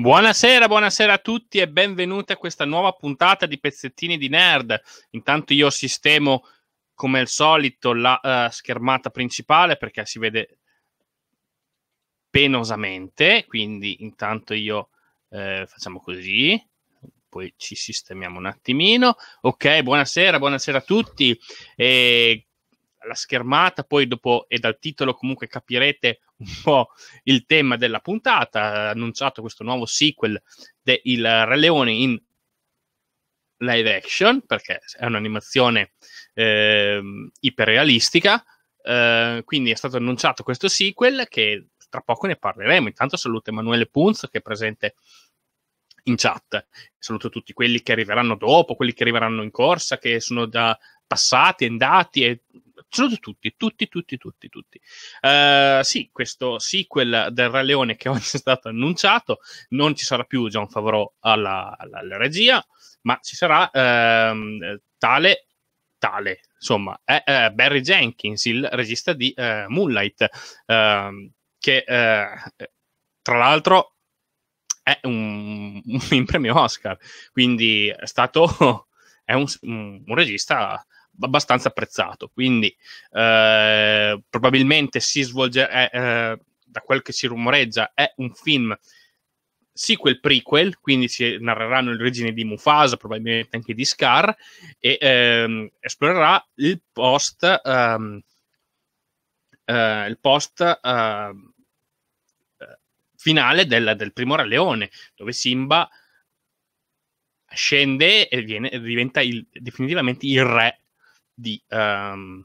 Buonasera, buonasera a tutti e benvenuti a questa nuova puntata di Pezzettini di Nerd. Intanto io sistemo come al solito la uh, schermata principale perché si vede penosamente, quindi intanto io eh, facciamo così, poi ci sistemiamo un attimino. Ok, buonasera, buonasera a tutti. E la schermata, poi dopo e dal titolo comunque capirete un po' il tema della puntata, annunciato questo nuovo sequel del Re Leone in live action, perché è un'animazione eh, iperrealistica, eh, quindi è stato annunciato questo sequel che tra poco ne parleremo. Intanto saluto Emanuele Punz che è presente in chat. Saluto tutti quelli che arriveranno dopo, quelli che arriveranno in corsa, che sono già passati, andati e sono tutti, tutti, tutti, tutti, tutti. Uh, sì, questo sequel del Re Leone che oggi è stato annunciato, non ci sarà più John diciamo, Favreau alla, alla, alla regia, ma ci sarà uh, tale, tale, insomma, è, è Barry Jenkins, il regista di uh, Moonlight, ehm, che eh, tra l'altro è un, un premio Oscar, quindi è stato... È un, un regista abbastanza apprezzato. Quindi eh, probabilmente si svolgerà, eh, eh, da quel che si rumoreggia, è un film sequel prequel, quindi si narreranno le origini di Mufasa, probabilmente anche di Scar, e ehm, esplorerà il post, ehm, eh, il post ehm, eh, finale del, del, primo Re Leone, dove Simba scende e viene, diventa il, definitivamente il re di, um,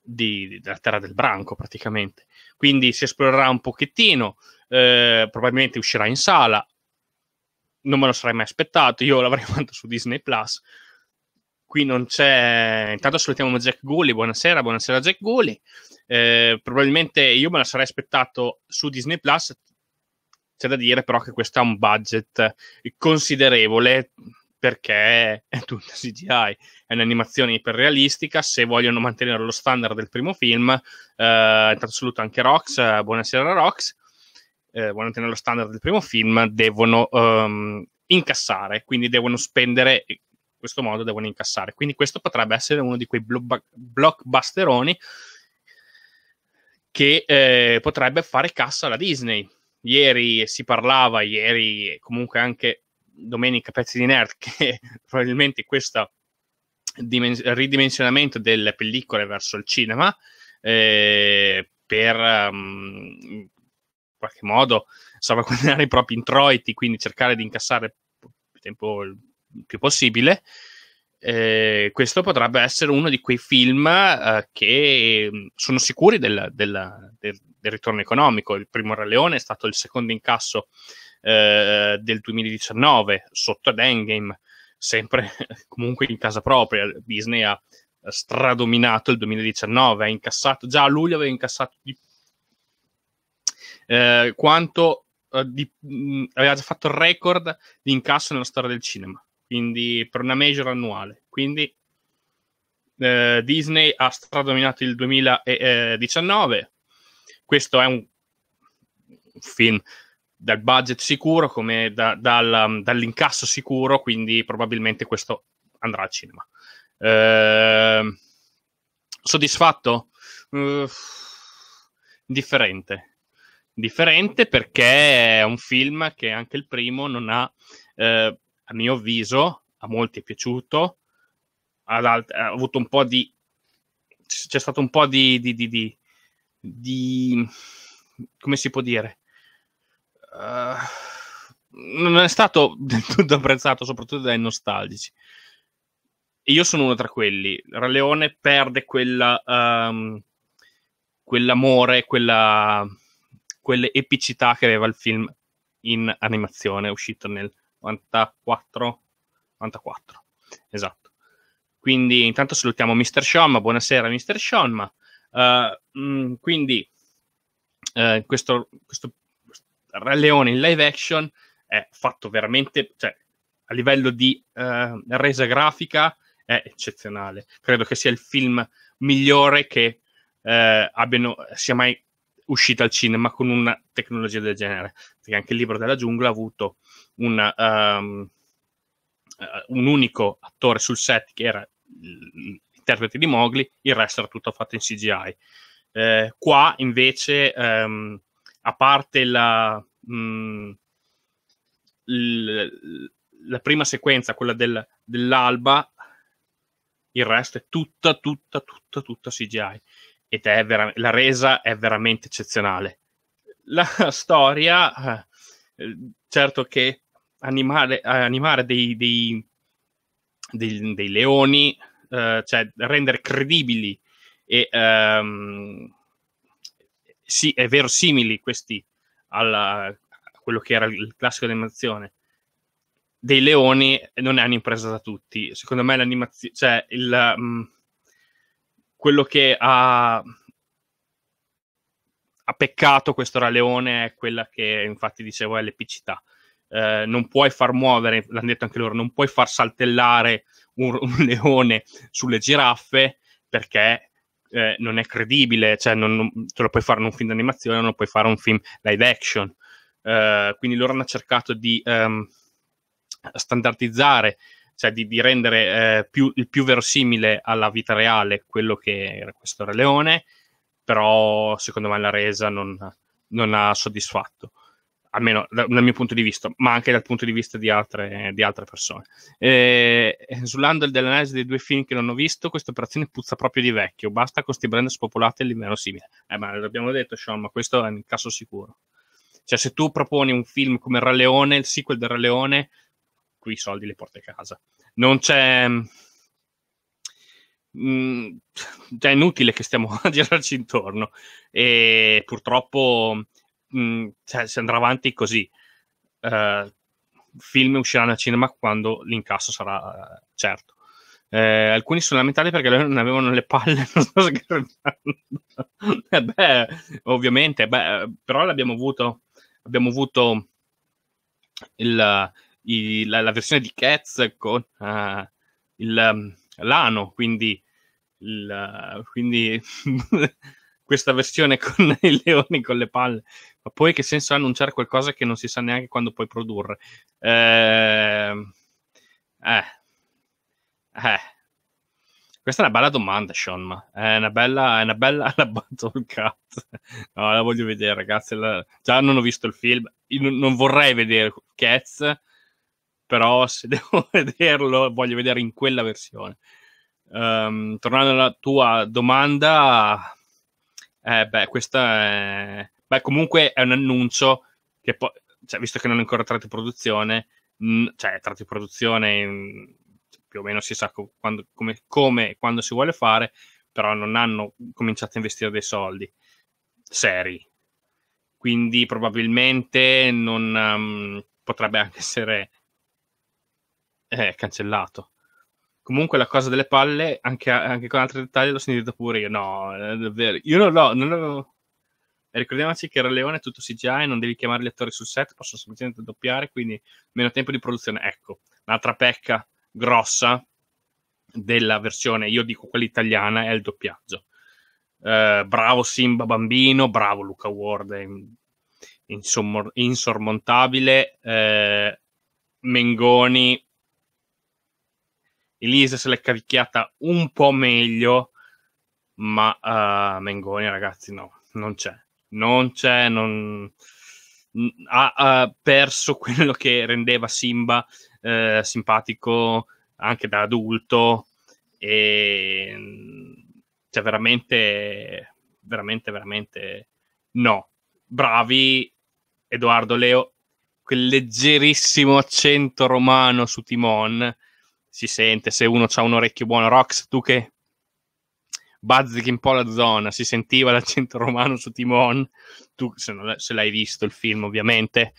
di, della Terra del Branco praticamente. Quindi si esplorerà un pochettino, eh, probabilmente uscirà in sala, non me lo sarei mai aspettato, io l'avrei fatto su Disney Plus. Qui non c'è. Intanto salutiamo Jack Gulli. Buonasera, buonasera Jack Gulli. Eh, probabilmente io me la sarei aspettato su Disney Plus. C'è da dire però che questo ha un budget considerevole, perché è tutta CGI, è un'animazione iperrealistica, se vogliono mantenere lo standard del primo film, eh, intanto saluto anche Rox, eh, buonasera Rox, eh, vogliono tenere lo standard del primo film, devono um, incassare, quindi devono spendere, in questo modo devono incassare, quindi questo potrebbe essere uno di quei blockbusteroni che eh, potrebbe fare cassa alla Disney. Ieri si parlava, ieri comunque anche domenica pezzi di nerd che probabilmente questo dimen- ridimensionamento delle pellicole verso il cinema eh, per um, in qualche modo salvaguardare i propri introiti, quindi cercare di incassare il tempo il più possibile. Eh, questo potrebbe essere uno di quei film eh, che mm, sono sicuri del, del, del, del, ritorno economico. Il primo Re Leone è stato il secondo incasso eh, del 2019 sotto ad Endgame, sempre comunque in casa propria. Disney ha stradominato il 2019, ha incassato, già a luglio aveva incassato di eh, quanto eh, di, mh, aveva già fatto il record di incasso nella storia del cinema, quindi per una major annuale. Quindi eh, Disney ha stradominato il 2019. Questo è un film dal budget sicuro come da, dal, dall'incasso sicuro, quindi probabilmente questo andrà al cinema. Eh, soddisfatto? Uh, differente. Differente perché è un film che anche il primo non ha, eh, a mio avviso, a molti è piaciuto, alt- ha avuto un po' di... c'è stato un po' di, di, di, di come si può dire? Eh, non è stato del tutto apprezzato, soprattutto dai nostalgici. Io sono uno tra quelli. Ra Leone perde quella, um, quell'amore, quella, quelle epicità che aveva il film in animazione, uscito nel 94. 94. Esatto. Quindi intanto salutiamo Mr. Shonma, buonasera Mr. Shonma. Uh, eh, mm, quindi uh, questo, questo Re Leone in live action è fatto veramente, cioè, a livello di eh, resa grafica è eccezionale. Credo che sia il film migliore che eh, abbiano, sia mai uscito al cinema con una tecnologia del genere. Perché anche il libro della giungla ha avuto una, um, ehm, eh, un unico attore sul set che era l'interprete di Mowgli, il resto era tutto fatto in CGI. Eh, qua invece um, a parte la, mh, mm, la prima sequenza, quella del, dell'alba, il resto è tutta, tutta, tutta, tutta CGI. Ed è vera- la resa è veramente eccezionale. La storia, eh, certo che animare, animare dei, dei, dei, dei leoni, eh, cioè rendere credibili e ehm, sì, è verosimili questi alla, a quello che era il classico animazione dei leoni non è un'impresa da tutti. Secondo me l'animazione, cioè il, um, quello che ha, ha peccato questo Ra Leone è quella che infatti dicevo è l'epicità. Eh, non puoi far muovere, l'hanno detto anche loro, non puoi far saltellare un, un leone sulle giraffe perché eh, non è credibile, cioè non, non, te lo puoi fare in un film d'animazione, non lo puoi fare un film live action. Eh, quindi loro hanno cercato di ehm, standardizzare, cioè di, di rendere eh, più, il più verosimile alla vita reale quello che era questo Re Leone, però secondo me la resa non, non ha soddisfatto almeno dal, mio punto di vista, ma anche dal punto di vista di altre, di altre persone. Eh, esulando eh, dall'analisi dei due film che non ho visto, questa operazione puzza proprio di vecchio. Basta con questi brand spopolati e simile. Eh, ma l'abbiamo detto, Sean, ma questo è un caso sicuro. Cioè, se tu proponi un film come Re Leone, il sequel del Re Leone, qui i soldi li porti a casa. Non c'è... Mh, mm, cioè, è inutile che stiamo a girarci intorno. E purtroppo cioè, mm, si andrà avanti così. Eh, film usciranno al cinema quando l'incasso sarà eh, certo. Eh, alcuni sono lamentati perché non avevano le palle, non sto scherzando. eh beh, ovviamente, beh, però l'abbiamo avuto, abbiamo avuto il, il, la, la, versione di Cats con uh, il, mm, l'ano, quindi, eh, quindi questa versione con i leoni con le palle ma poi che senso ha annunciare qualcosa che non si sa neanche quando puoi produrre? Eh, eh, eh. Questa è una bella domanda, Sean, ma è una bella, è una bella, la battle cut. No, la voglio vedere, ragazzi. La... Già non ho visto il film, Io non vorrei vedere Cats, però se devo vederlo voglio vedere in quella versione. Um, tornando alla tua domanda, eh beh, questa è ma comunque è un annuncio che poi, cioè, visto che non è ancora tratto in produzione, mh, mm, cioè tratto in produzione mh, mm, più o meno si sa quando, come, come e quando si vuole fare, però non hanno cominciato a investire dei soldi seri. Quindi probabilmente non um, potrebbe anche essere eh, cancellato. Comunque la cosa delle palle, anche, anche con altri dettagli, l'ho sentito pure io. No, eh, davvero. Io non l'ho, non l'ho ricordiamoci che Re Leone è tutto CGI, non devi chiamare gli attori sul set, possono semplicemente doppiare, quindi meno tempo di produzione. Ecco, un'altra pecca grossa della versione, io dico quella italiana, è il doppiaggio. Eh, bravo Simba Bambino, bravo Luca Ward, è insommor- insormontabile. Eh, Mengoni, Elisa se l'è cavicchiata un po' meglio, ma uh, Mengoni, ragazzi, no, non c'è non c'è, non... Ha, ha, perso quello che rendeva Simba eh, simpatico anche da adulto e cioè veramente veramente veramente no bravi Edoardo Leo quel leggerissimo accento romano su Timon si sente se uno ha un orecchio buono Rox tu che bazzichi un po' la zona, si sentiva l'accento romano su Timon, tu se, non, se l'hai visto il film ovviamente,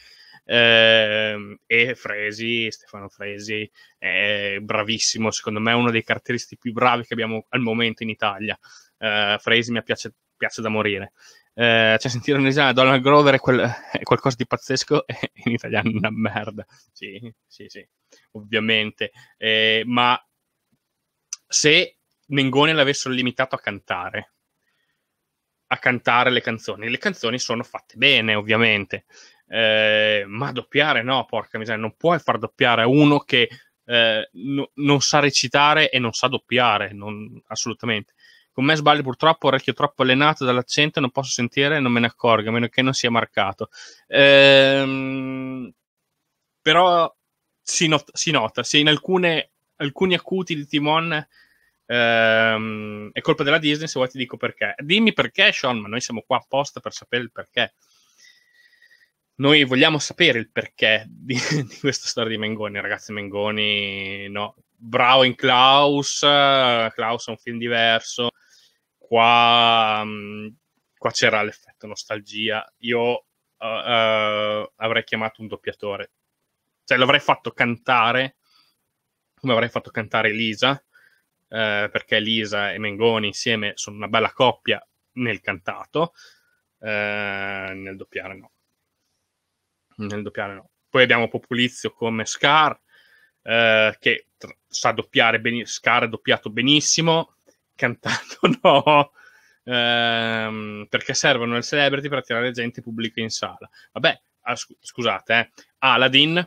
eh, e Fresi, Stefano Fresi è bravissimo, secondo me è uno dei caratteristi più bravi che abbiamo al momento in Italia. Eh, Fresi mi piace, piace da morire. Eh, cioè, sentire un'esame Donald Grover è, quel, è, qualcosa di pazzesco, in italiano è una merda. Sì, sì, sì, ovviamente. Eh, ma se Mengone l'avessero limitato a cantare, a cantare le canzoni. Le canzoni sono fatte bene, ovviamente, eh, ma doppiare no, porca miseria, non puoi far doppiare a uno che eh, no, non sa recitare e non sa doppiare, non, assolutamente. Con me sbaglio purtroppo, orecchio troppo allenato dall'accento, non posso sentire, non me ne accorgo, a meno che non sia marcato. Ehm, però si, not- si nota, sì, in alcune, alcuni acuti di Timon Ehm, è colpa della Disney, se vuoi ti dico perché. Dimmi perché, Sean, ma noi siamo qua apposta per sapere il perché. Noi vogliamo sapere il perché di, di questa storia di Mengoni, ragazzi. Mengoni, no. Bravo in Klaus, Klaus è un film diverso. Qua, mm, qua c'era l'effetto nostalgia. Io uh, uh, avrei chiamato un doppiatore, cioè l'avrei fatto cantare come avrei fatto cantare Elisa eh, perché Elisa e Mengoni insieme sono una bella coppia nel cantato, eh, nel doppiare no. Nel doppiare no. Poi abbiamo Populizio come Scar, eh, che tra- sa doppiare benissimo, Scar è doppiato benissimo, cantato no, ehm, perché servono le celebrity per attirare gente pubblica in sala. Vabbè, ah, sc- scusate, eh. Aladdin,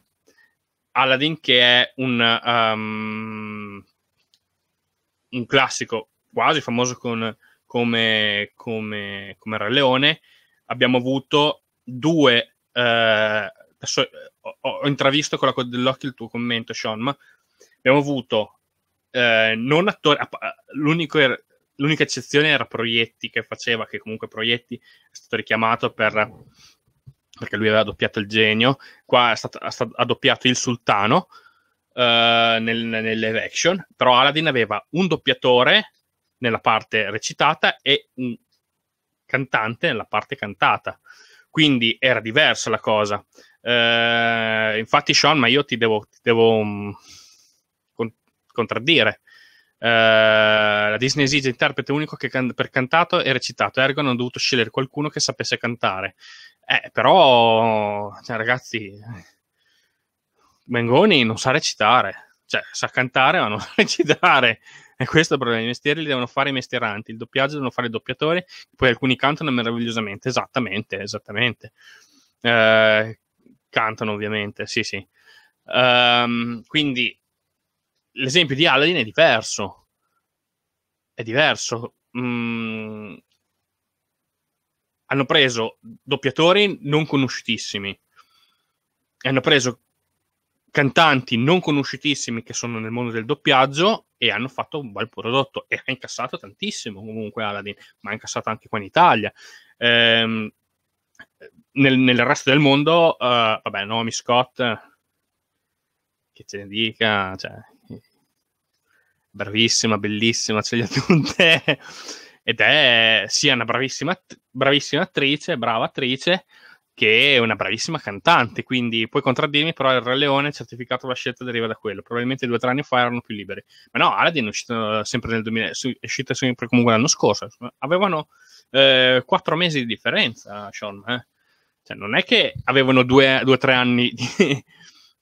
Aladdin che è un... Um, un classico quasi famoso con, come, come, come Re Leone, abbiamo avuto due. Eh, adesso eh, ho, ho, intravisto con la coda dell'occhio il tuo commento, Sean. Ma abbiamo avuto eh, non attori. Eh, er, l'unica eccezione era Proietti che faceva, che comunque Proietti è stato richiamato per, perché lui aveva doppiato il genio. Qua ha doppiato il sultano uh, nel, nelle action, però Aladdin aveva un doppiatore nella parte recitata e un cantante nella parte cantata. Quindi era diversa la cosa. Uh, infatti, Sean, ma io ti devo, ti devo um, con- contraddire. Uh, la Disney esige interprete unico che can- per cantato e recitato, ergo hanno dovuto scegliere qualcuno che sapesse cantare. Eh, però, cioè, ragazzi, Mengoni non sa recitare, cioè sa cantare ma non sa recitare. E questo è il problema. I mestieri li devono fare i mestieranti, il doppiaggio devono fare i doppiatori, poi alcuni cantano meravigliosamente, esattamente, esattamente. Eh, cantano ovviamente, sì, sì. Um, quindi l'esempio di Aladdin è diverso. È diverso. Mm, hanno preso doppiatori non conosciutissimi. Hanno preso cantanti non conosciutissimi che sono nel mondo del doppiaggio e hanno fatto un bel prodotto e ha incassato tantissimo comunque Aladdin, ma ha incassato anche qua in Italia. Ehm, nel, nel, resto del mondo, uh, vabbè, Naomi Scott, che ce ne dica, cioè, bravissima, bellissima, ce li ha tutte, ed è sia una bravissima, bravissima attrice, brava attrice, che è una bravissima cantante, quindi puoi contraddirmi, però il Re Leone, certificato la scelta, deriva da quello. Probabilmente due o tre anni fa erano più liberi. Ma no, Aladdin è uscita sempre nel 2000, è uscita sempre comunque l'anno scorso. Avevano eh, quattro mesi di differenza, Sean. Eh? Cioè, non è che avevano due o tre anni... Di...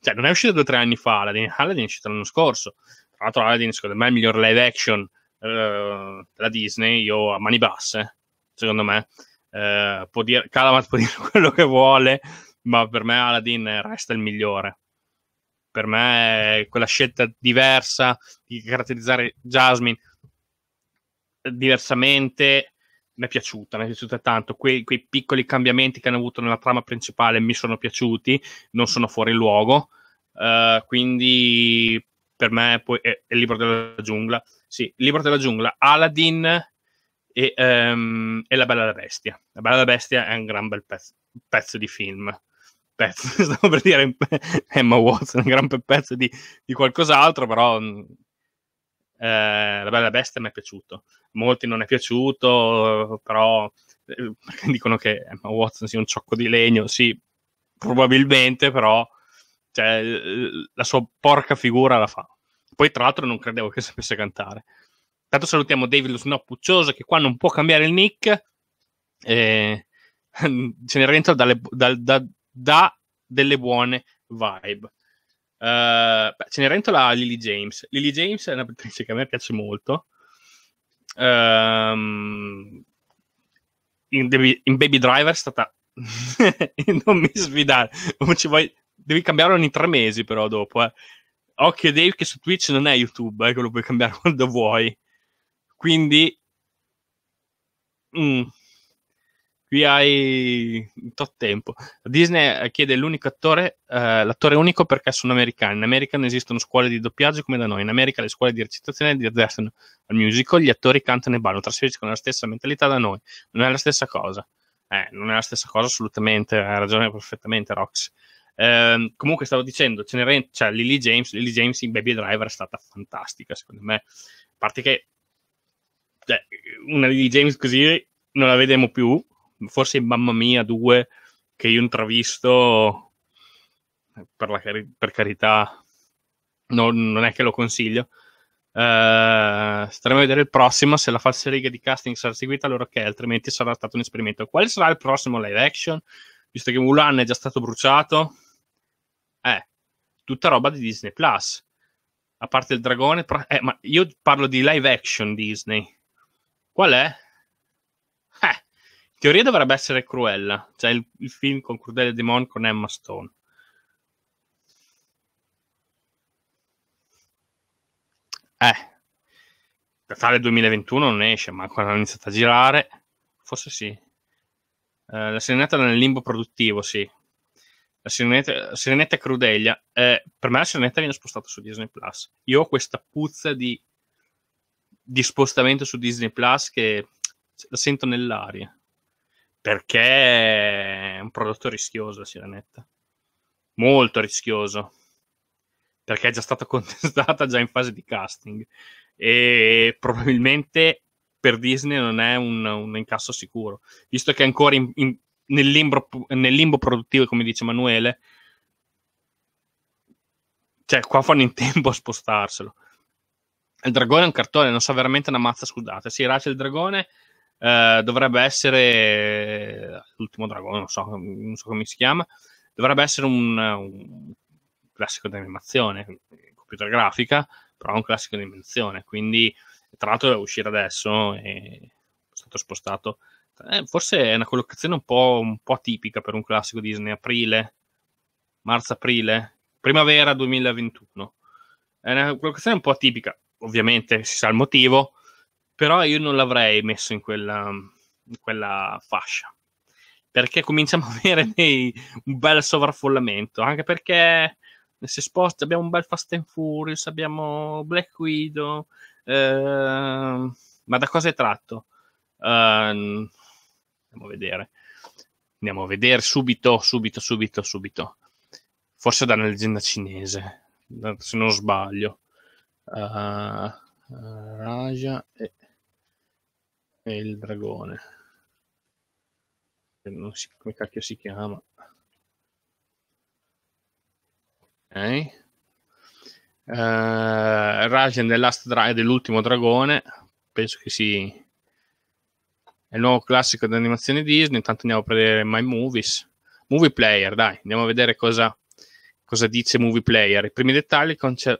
cioè, non è uscita due o tre anni fa Aladdin, Aladdin è uscita l'anno scorso. Tra l'altro Aladdin, secondo me, è il miglior live action eh, della Disney, io a mani basse, secondo me eh, può dire, Calamat può dire quello che vuole, ma per me Aladdin resta il migliore. Per me quella scelta diversa di caratterizzare Jasmine diversamente mi è piaciuta, mi è piaciuta tanto. Que- quei piccoli cambiamenti che hanno avuto nella trama principale mi sono piaciuti, non sono fuori luogo. Uh, quindi per me poi è, è, il libro della giungla. Sì, il libro della giungla, Aladdin e, um, e, La Bella e la Bestia. La Bella e la Bestia è un gran bel pezzo, pezzo di film. Pezzo, stavo per dire Emma Watson, un gran pezzo di, di qualcos'altro, però um, La Bella e la Bestia mi è piaciuto. Molti non è piaciuto, però eh, dicono che Emma Watson sia un ciocco di legno. Sì, probabilmente, però cioè, la sua porca figura la fa. Poi, tra l'altro, non credevo che sapesse cantare. Tanto salutiamo David Lusnò Puccioso che qua non può cambiare il nick. Eh, Cenerentola dalle, da, da delle buone vibe. Uh, beh, Cenerentola ha Lily James. Lily James è una pittrice che a me piace molto. Um, in, Baby, in, Baby Driver è stata... non mi sfidare, ci vuoi... devi cambiare ogni tre mesi però dopo. Eh. Occhio Dave che su Twitch non è YouTube, eh, che lo puoi cambiare quando vuoi. Quindi, mm, qui hai un tot tempo. Disney eh, chiede l'unico attore, eh, l'attore unico perché sono americani. In America non esistono scuole di doppiaggio come da noi. In America le scuole di recitazione di addestrano al musical, gli attori cantano e ballano, trasferiscono la stessa mentalità da noi. Non è la stessa cosa. Eh, non è la stessa cosa assolutamente, ha ragione perfettamente Rox. Eh, comunque stavo dicendo, c'è cioè, Lily James, Lily James in Baby Driver è stata fantastica secondo me, a parte che cioè, una di James così non la vedremo più, forse Mamma Mia 2 che io intravisto, per, la cari- per carità, no, non è che lo consiglio. Uh, staremo a vedere il prossimo. Se la falsa riga di casting sarà seguita, allora ok, altrimenti sarà stato un esperimento. Quale sarà il prossimo live action? Visto che Mulan è già stato bruciato, eh, tutta roba di Disney Plus. A parte il dragone, pro- eh, ma io parlo di live action Disney. Qual è? Eh, in teoria dovrebbe essere Cruella, cioè il, il film con Crudele Demon con Emma Stone. Eh, Natale 2021 non esce, ma quando hanno iniziato a girare, forse sì. Eh, la Serenetta nel limbo produttivo, sì. La Serenetta, Serenetta crudelia. Eh, per me la Serenetta viene spostata su Disney Plus. Io ho questa puzza di di spostamento su Disney Plus che la sento nell'aria perché è un prodotto rischioso, la netta Molto rischioso. Perché è già stata contestata già in fase di casting. E probabilmente per Disney non è un, un incasso sicuro, visto che è ancora in, in, nel, limbo, nel, limbo, produttivo, come dice Manuele. Cioè, qua fanno in tempo a spostarselo. Il dragone è un cartone, non so veramente una mazza, scusate. Sì, Rachel il dragone eh, dovrebbe essere eh, l'ultimo dragone, non so, non so, come si chiama. Dovrebbe essere un, un classico di animazione, computer grafica, però un classico di animazione. Quindi, tra l'altro, deve uscire adesso e è stato spostato. Eh, forse è una collocazione un po', un po' atipica per un classico Disney, aprile, marzo-aprile, primavera 2021. È una collocazione un po' atipica, ovviamente si sa il motivo, però io non l'avrei messo in quella, in quella fascia perché cominciamo a avere mm. dei, un bel sovraffollamento, anche perché se sposta, abbiamo un bel Fast and Furious, abbiamo Black Widow, eh, ma da cosa è tratto? Eh, andiamo a vedere. Andiamo a vedere subito, subito, subito, subito. Forse da una leggenda cinese, se non sbaglio uh, Raja e, e, il dragone. Non si, come cacchio si chiama. Ok. Uh, Raja dell'Ast Drive dell'ultimo dragone. Penso che sia il nuovo classico di animazione Disney. Intanto andiamo a prendere My Movies. Movie Player, dai, andiamo a vedere cosa, cosa dice Movie Player, i primi dettagli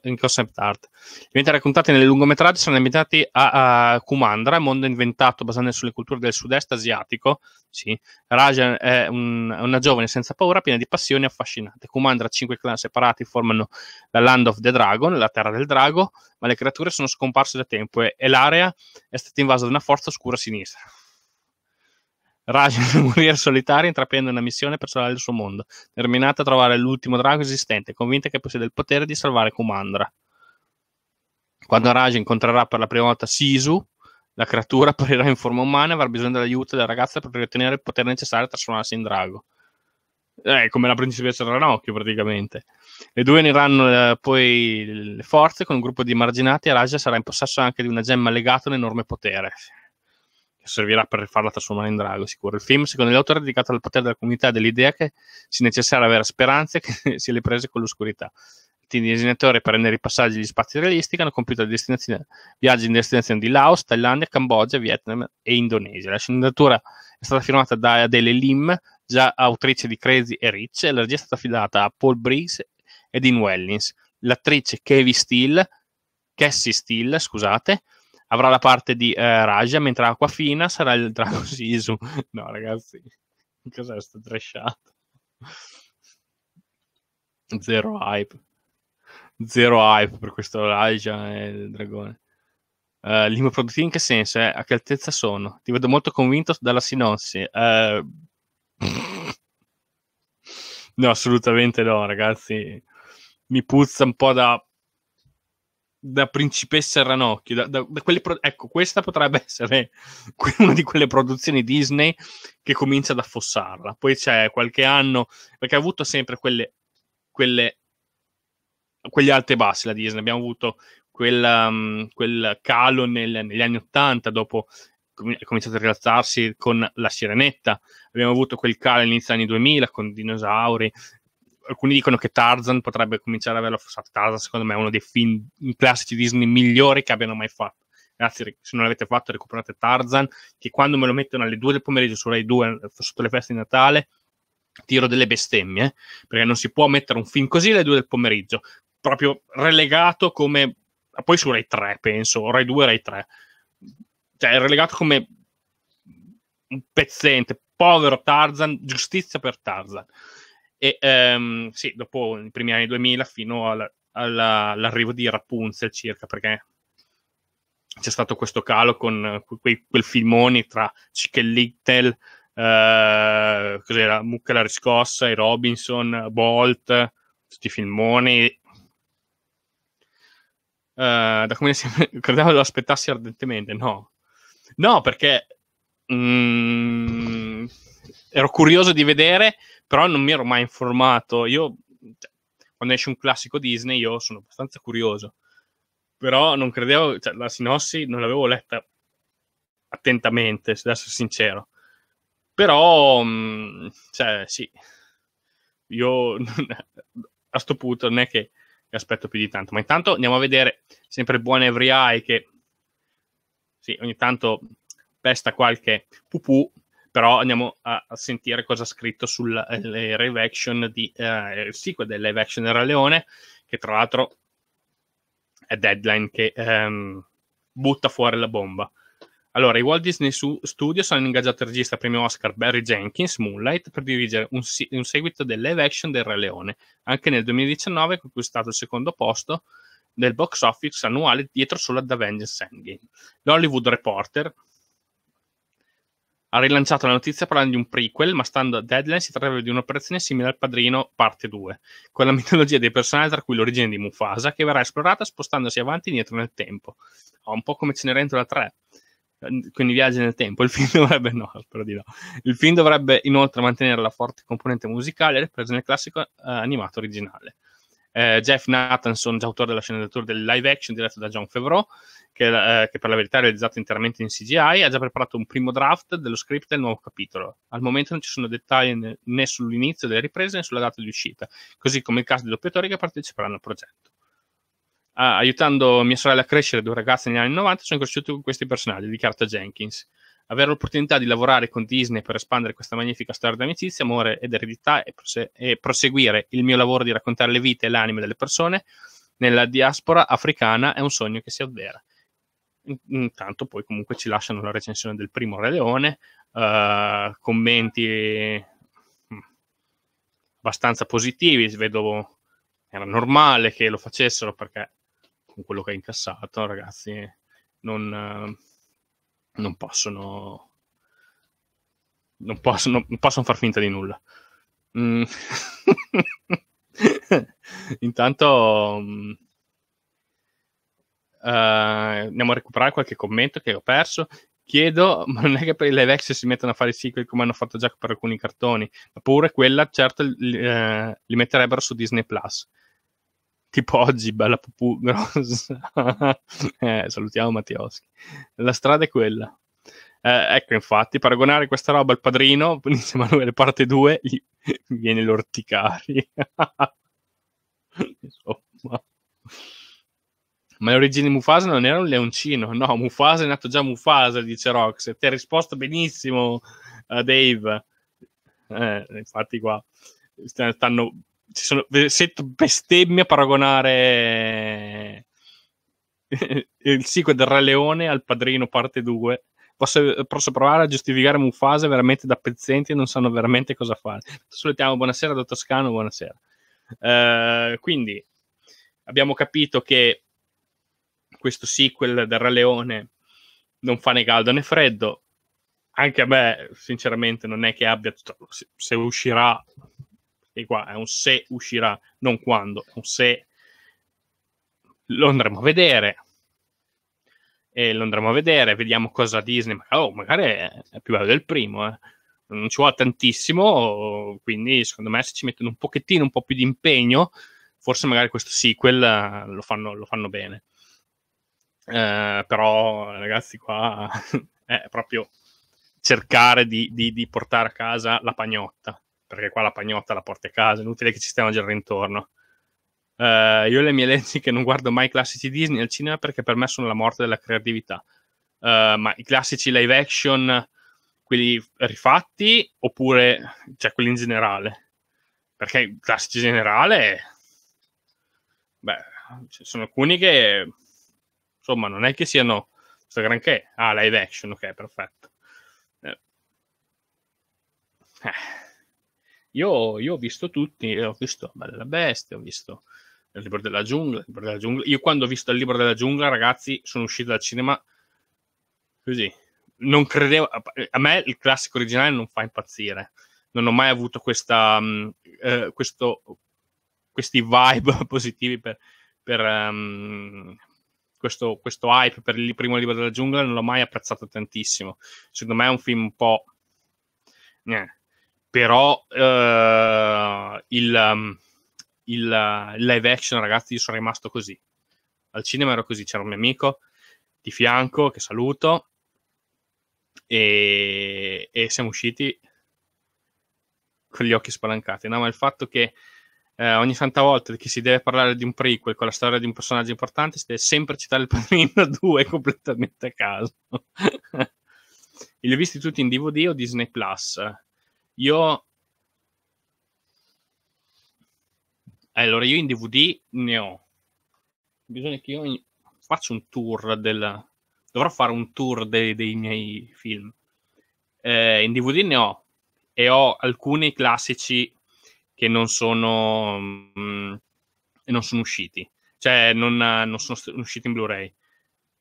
in concept art. Gli eventi raccontati nel lungometraggio sono ambientati a, a Kumandra, mondo inventato basandosi sulle culture del sud-est asiatico. Sì. Rajan è un, una giovane senza paura, piena di passioni e affascinante. Kumandra ha cinque clan separati, formano la Land of the Dragon, la terra del drago, ma le creature sono scomparse da tempo e, e l'area è stata invasa da una forza oscura sinistra. Raja nel morire solitario intraprende una missione per salvare il suo mondo, terminata a trovare l'ultimo drago esistente, convinta che possiede il potere di salvare Kumandra. Quando Raja incontrerà per la prima volta Sisu, la creatura apparirà in forma umana e avrà bisogno dell'aiuto della ragazza per ottenere il potere necessario a trasformarsi in drago. Eh, è come la principessa Ranocchio praticamente. Le due uniranno eh, poi le forze con un gruppo di marginati e Raja sarà in possesso anche di una gemma legata a un enorme potere servirà per farla trasformare in drago, sicuro. Il film, secondo gli autori, è dedicato al potere della comunità e dell'idea che sia necessario avere speranze che si le prese con l'oscurità. I disegnatori per rendere i passaggi gli spazi realistici hanno compiuto viaggi in destinazione di Laos, Thailandia, Cambogia, Vietnam e Indonesia. La sceneggiatura è stata firmata da Adele Lim, già autrice di Crazy e Rich, e la regia è stata affidata a Paul Briggs e Dean Wellings. L'attrice Kevin Steele, Cassie Steele, scusate, avrà la parte di eh, Raja, mentre Aquafina sarà il drago Sisu. No, ragazzi, cos'è sto trashato? Zero hype. Zero hype per questo Raja e il dragone. Uh, eh, lingua produttiva in che senso? Eh? A che altezza sono? Ti vedo molto convinto dalla sinossi. Uh... no, assolutamente no, ragazzi. Mi puzza un po' da da principessa Ranocchio, da, da, da quelle pro- ecco, questa potrebbe essere una di quelle produzioni Disney che comincia ad affossarla. Poi c'è qualche anno, perché ha avuto sempre quelle, quelle, quegli alti e bassi la Disney, abbiamo avuto quel, um, mm, quel calo nel, negli anni Ottanta, dopo è cominciato a rialzarsi con la Sirenetta, abbiamo avuto quel calo all'inizio degli anni 2000 con dinosauri, alcuni dicono che Tarzan potrebbe cominciare a averlo forzato. Tarzan, secondo me, è uno dei film classici Disney migliori che abbiano mai fatto. Ragazzi, se non l'avete fatto, recuperate Tarzan, che quando me lo mettono alle 2 del pomeriggio su Rai 2, eh, sotto le feste di Natale, tiro delle bestemmie, perché non si può mettere un film così alle 2 del pomeriggio, proprio relegato come... Poi su Rai 3, penso, Rai 2, Rai 3. Cioè, è relegato come un pezzente, povero Tarzan, giustizia per Tarzan. E ehm, sì, dopo i primi anni 2000 fino al, alla, all'arrivo di Rapunzel circa, perché c'è stato questo calo con quei, quel filmone tra Chicken Little, eh, cos'era, Mucca la riscossa, e Robinson, Bolt, tutti i filmoni. Eh, da come si credevo lo aspettassi ardentemente, no. No, perché mh, mm, ero curioso di vedere però non mi ero mai informato. Io, cioè, quando esce un classico Disney, io sono abbastanza curioso, però non credevo, cioè, la sinossi non l'avevo letta attentamente, se adesso sincero. Però, mh, mm, cioè, sì, io a sto punto non è che aspetto più di tanto, ma intanto andiamo a vedere sempre il buon Every Eye che sì, ogni tanto pesta qualche pupù però andiamo a, a sentire cosa ha scritto sulle eh, live action di eh, sequel del live action del Re Leone che tra l'altro è Deadline che ehm, butta fuori la bomba allora, i Walt Disney Studios hanno ingaggiato il regista premio Oscar Barry Jenkins, Moonlight, per dirigere un, si- un seguito del live action del Re Leone. Anche nel 2019 ha conquistato il secondo posto nel box office annuale dietro solo ad Avengers Endgame. L'Hollywood Reporter, ha rilanciato la notizia parlando di un prequel, ma stando a Deadline si trattava di un'operazione simile al Padrino parte 2, con la mitologia dei personaggi tra cui l'origine di Mufasa, che verrà esplorata spostandosi avanti e indietro nel tempo. un po' come Cenerentola 3, quindi viaggi nel tempo. Il film dovrebbe, no, però di no. Il film dovrebbe inoltre mantenere la forte componente musicale ripresa nel classico eh, animato originale eh, Jeff Nathanson, già autore della sceneggiatura del live action diretto da John Favreau, che, eh, che, per la verità è realizzato interamente in CGI, ha già preparato un primo draft dello script del nuovo capitolo. Al momento non ci sono dettagli né, sull'inizio delle riprese né sulla data di uscita, così come il caso dei doppiatori che parteciperanno al progetto. Ah, aiutando mia sorella a crescere, due ragazze negli anni 90, sono cresciuto con questi personaggi di Carta Jenkins avere l'opportunità di lavorare con Disney per espandere questa magnifica storia di amicizia, amore ed eredità e, prose- e proseguire il mio lavoro di raccontare le vite e le anime delle persone nella diaspora africana è un sogno che si avvera. Intanto poi comunque ci lasciano la recensione del primo Re Leone, uh, commenti mm, abbastanza positivi, vedo era normale che lo facessero perché con quello che ha incassato, ragazzi, non... Uh, non possono, non possono, non possono far finta di nulla. Mm. Intanto uh, andiamo a recuperare qualche commento che ho perso. Chiedo, ma non è che per i live action si mettono a fare i sequel come hanno fatto già per alcuni cartoni, ma pure quella, certo, li, eh, li metterebbero su Disney Plus tipo oggi, bella pupù grossa. eh, salutiamo Mattioschi. La strada è quella. Eh, ecco, infatti, paragonare questa roba al padrino, insieme a Emanuele parte 2, gli viene l'orticari. Insomma. Ma le origini di Mufasa non erano un leoncino, no, Mufasa è nato già Mufasa, dice Rox. e Ti ha risposto benissimo, uh, Dave. Eh, infatti qua stanno ci sono, sento bestemmie a paragonare eh, il sequel del Re Leone al Padrino parte 2 posso, posso provare a giustificare Mufasa veramente da pezzenti e non sanno veramente cosa fare salutiamo, buonasera da Toscano buonasera eh, quindi abbiamo capito che questo sequel del Re Leone non fa né caldo né freddo anche a me sinceramente non è che abbia se uscirà e qua è un se uscirà, non quando, è un se lo andremo a vedere. E lo andremo a vedere, vediamo cosa Disney, oh, magari è più bello del primo, eh. non ci vuole tantissimo, quindi secondo me se ci mettono un pochettino, un po' più di impegno, forse magari questo sequel eh, lo fanno, lo fanno bene. Eh, però ragazzi qua è proprio cercare di, di, di portare a casa la pagnotta perché qua la pagnotta la porta a casa, è inutile che ci stiamo già girare intorno. Uh, io le mie leggi che non guardo mai i classici Disney al cinema perché per me sono la morte della creatività. Uh, ma i classici live action, quelli rifatti, oppure cioè quelli in generale? Perché i classici in generale, beh, ci sono alcuni che insomma non è che siano sta granché. Ah, live action, ok, perfetto. Eh. eh. Io, io ho visto tutti, ho visto Bella della Bestia, ho visto il libro della giungla, libro della giungla. Io quando ho visto il libro della giungla, ragazzi, sono uscito dal cinema così. Non credevo, a me il classico originale non fa impazzire. Non ho mai avuto questa, mm, eh, questo, questi vibe positivi per, per um, questo, questo, hype per il primo libro della giungla. Non l'ho mai apprezzato tantissimo. Secondo me è un film un po'. Eh, però eh, il, um, uh, il live action, ragazzi, io sono rimasto così. Al cinema ero così, c'era un mio amico di fianco che saluto e, e siamo usciti con gli occhi spalancati. No, ma il fatto che eh, ogni tanta volta che si deve parlare di un prequel con la storia di un personaggio importante, si deve sempre citare il Padrino 2 completamente a caso. Li ho visti tutti in DVD o Disney Plus. Io allora io in DVD ne ho. Bisogna che io in... faccia un tour del dovrò fare un tour dei, dei miei film. Eh, in DVD ne ho e ho alcuni classici che non sono mh, mm, non sono usciti, cioè non, non sono usciti in Blu-ray.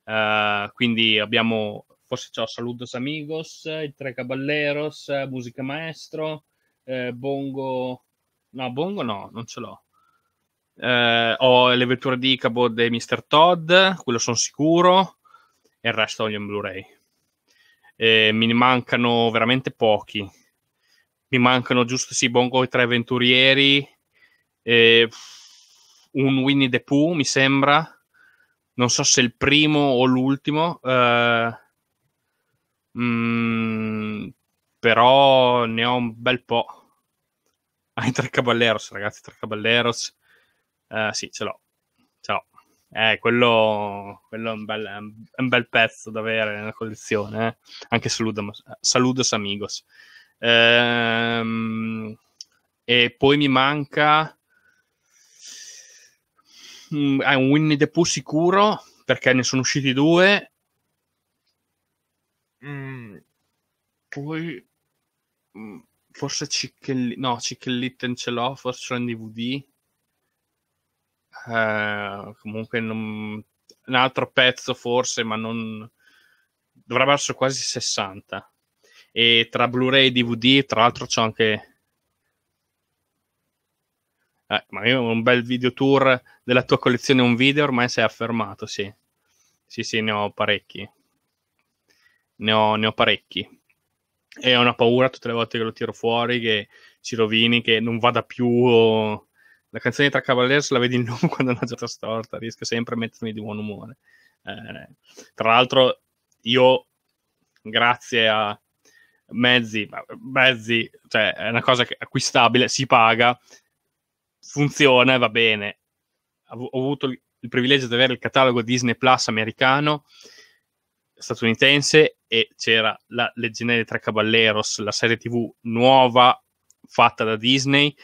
Uh, quindi abbiamo forse c'ho Saludos Amigos, I Tre Caballeros, Musica Maestro, eh, Bongo, no, Bongo no, non ce l'ho. Eh, ho le vetture di Icabo e Mr. Todd, quello sono sicuro, e il resto ho in Blu-ray. Eh, mi mancano veramente pochi. Mi mancano giusto, sì, Bongo e Tre Avventurieri, un Winnie the Pooh, mi sembra. Non so se il primo o l'ultimo. Eh, Mm, però ne ho un bel po'. Hai ah, tre Caballeros, ragazzi, tre Caballeros. Uh, sì, ce l'ho. Ce l'ho. Eh, quello, quello è, un bel, è, un bel, pezzo da avere nella collezione. Eh. Anche saludos, saludos amigos. Ehm, e poi mi manca... È mm, un Winnie the Pooh sicuro perché ne sono usciti due Mm, poi mm, forse Cicchellitten, no, Cicchellitten ce l'ho, forse l'ho in DVD. Uh, eh, comunque non... un altro pezzo forse, ma non dovrebbe essere quasi 60. E tra Blu-ray e DVD, tra l'altro c'ho anche eh, ma io un bel video tour della tua collezione, un video ormai sei affermato, sì. Sì, sì, ne ho parecchi ne ho, ne ho parecchi. E ho una paura tutte le volte che lo tiro fuori che ci rovini, che non vada più. La canzone di tra Cavaliers la vedi in lungo quando è una giornata storta, riesco sempre a mettermi di buon umore. Eh, tra l'altro, io, grazie a mezzi, mezzi, cioè è una cosa acquistabile, si paga, funziona e va bene. Ho avuto il privilegio di avere il catalogo Disney Plus americano statunitense e c'era la leggenda dei tre caballeros, la serie tv nuova fatta da Disney,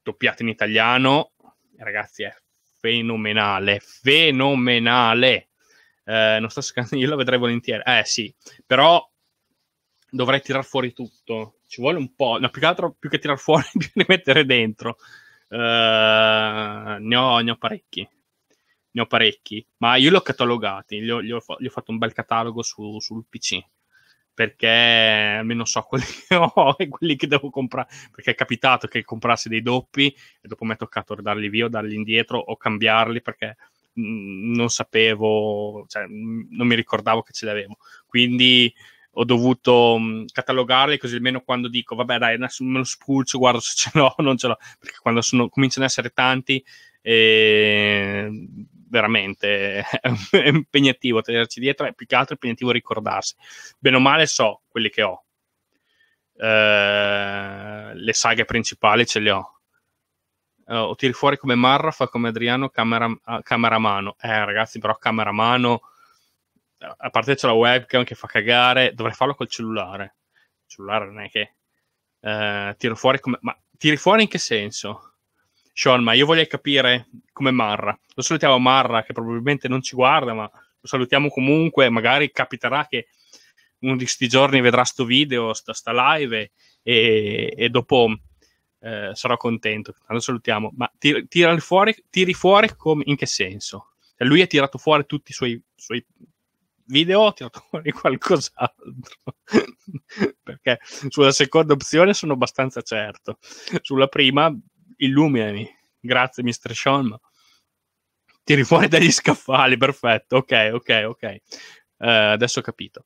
doppiata in italiano, ragazzi è fenomenale, fenomenale. Eh, non sto scherzando, io la vedrei volentieri. Eh sì, però dovrei tirar fuori tutto. Ci vuole un po', no, più che altro, più che tirar fuori, bisogna mettere dentro. Eh, ne, ho, ne ho parecchi ne ho parecchi, ma io li ho catalogati, li ho, li ho, li ho fatto un bel catalogo su, sul PC perché almeno so quelli che ho e quelli che devo comprare, perché è capitato che comprassi dei doppi e dopo mi è toccato darli via o darli indietro o cambiarli perché mhmm, non sapevo, cioè, mhmm, non mi ricordavo che ce li avevo. Quindi ho dovuto mhmm, catalogarli così almeno quando dico vabbè dai adesso me lo spulcio, guardo se ce l'ho o non ce l'ho, perché quando sono, cominciano ad essere tanti e ehm, veramente è impegnativo tenerci dietro, è più che altro impegnativo ricordarsi. Bene o male so quelli che ho. Eh, le saghe principali ce le ho. Eh, o tiri fuori come Marra, fa come Adriano, camera, ah, cameramano. Eh ragazzi, però cameramano, eh, a parte c'è la webcam che fa cagare, dovrei farlo col cellulare. Il cellulare non è che... Eh, tiro fuori come... Ma tiri fuori in che senso? Sean, ma io voglio capire come Marra. Lo salutiamo Marra, che probabilmente non ci guarda, ma lo salutiamo comunque. Magari capiterà che uno di questi giorni vedrà sto video, sta, sta live e, e dopo eh, sarò contento. Lo salutiamo. Ma tira, tira fuori, tiri fuori come, in che senso? Cioè, lui ha tirato fuori tutti i suoi, suoi video, ha tirato fuori qualcos'altro. Perché sulla seconda opzione sono abbastanza certo. Sulla prima illuminami. Grazie, Mr. Sean. Tiri fuori dagli scaffali, perfetto. Ok, ok, ok. Uh, adesso ho capito.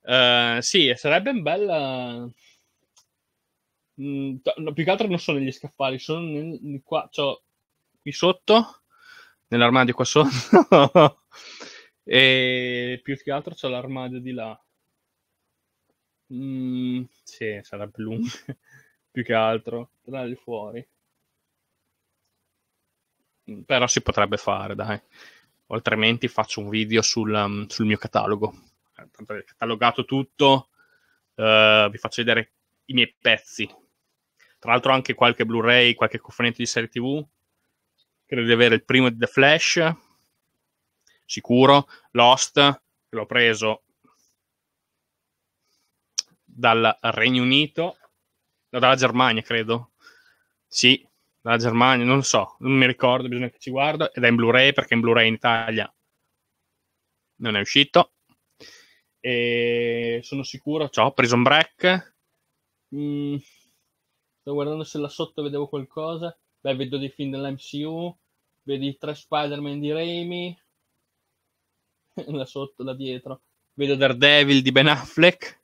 Uh, sì, sarebbe un bel... Eh, mm, più che altro non sono negli scaffali, sono nel, qua, cioè, qui sotto, nell'armadio qua sotto. e più che altro c'è l'armadio di là. Mm, sì, sarebbe lungo, più che altro. lì fuori però si potrebbe fare, dai. O altrimenti faccio un video sul, um, sul mio catalogo. Eh, tanto è catalogato tutto, uh, vi faccio vedere i miei pezzi. Tra l'altro anche qualche Blu-ray, qualche cofanetto di serie TV. Credo di avere il primo di The Flash, sicuro. Lost, l'ho preso dal Regno Unito, no, dalla Germania, credo. Sì, la Germania, non lo so, non mi ricordo, bisogna che ci guardo, ed è in Blu-ray perché in Blu-ray in Italia non è uscito. E sono sicuro, ho preso un Break. Mm, sto guardando se là sotto vedevo qualcosa. Beh, vedo dei film dell'MCU, vedo i tre Spider-Man di Raimi, là sotto, là dietro. Vedo Daredevil di Ben Affleck.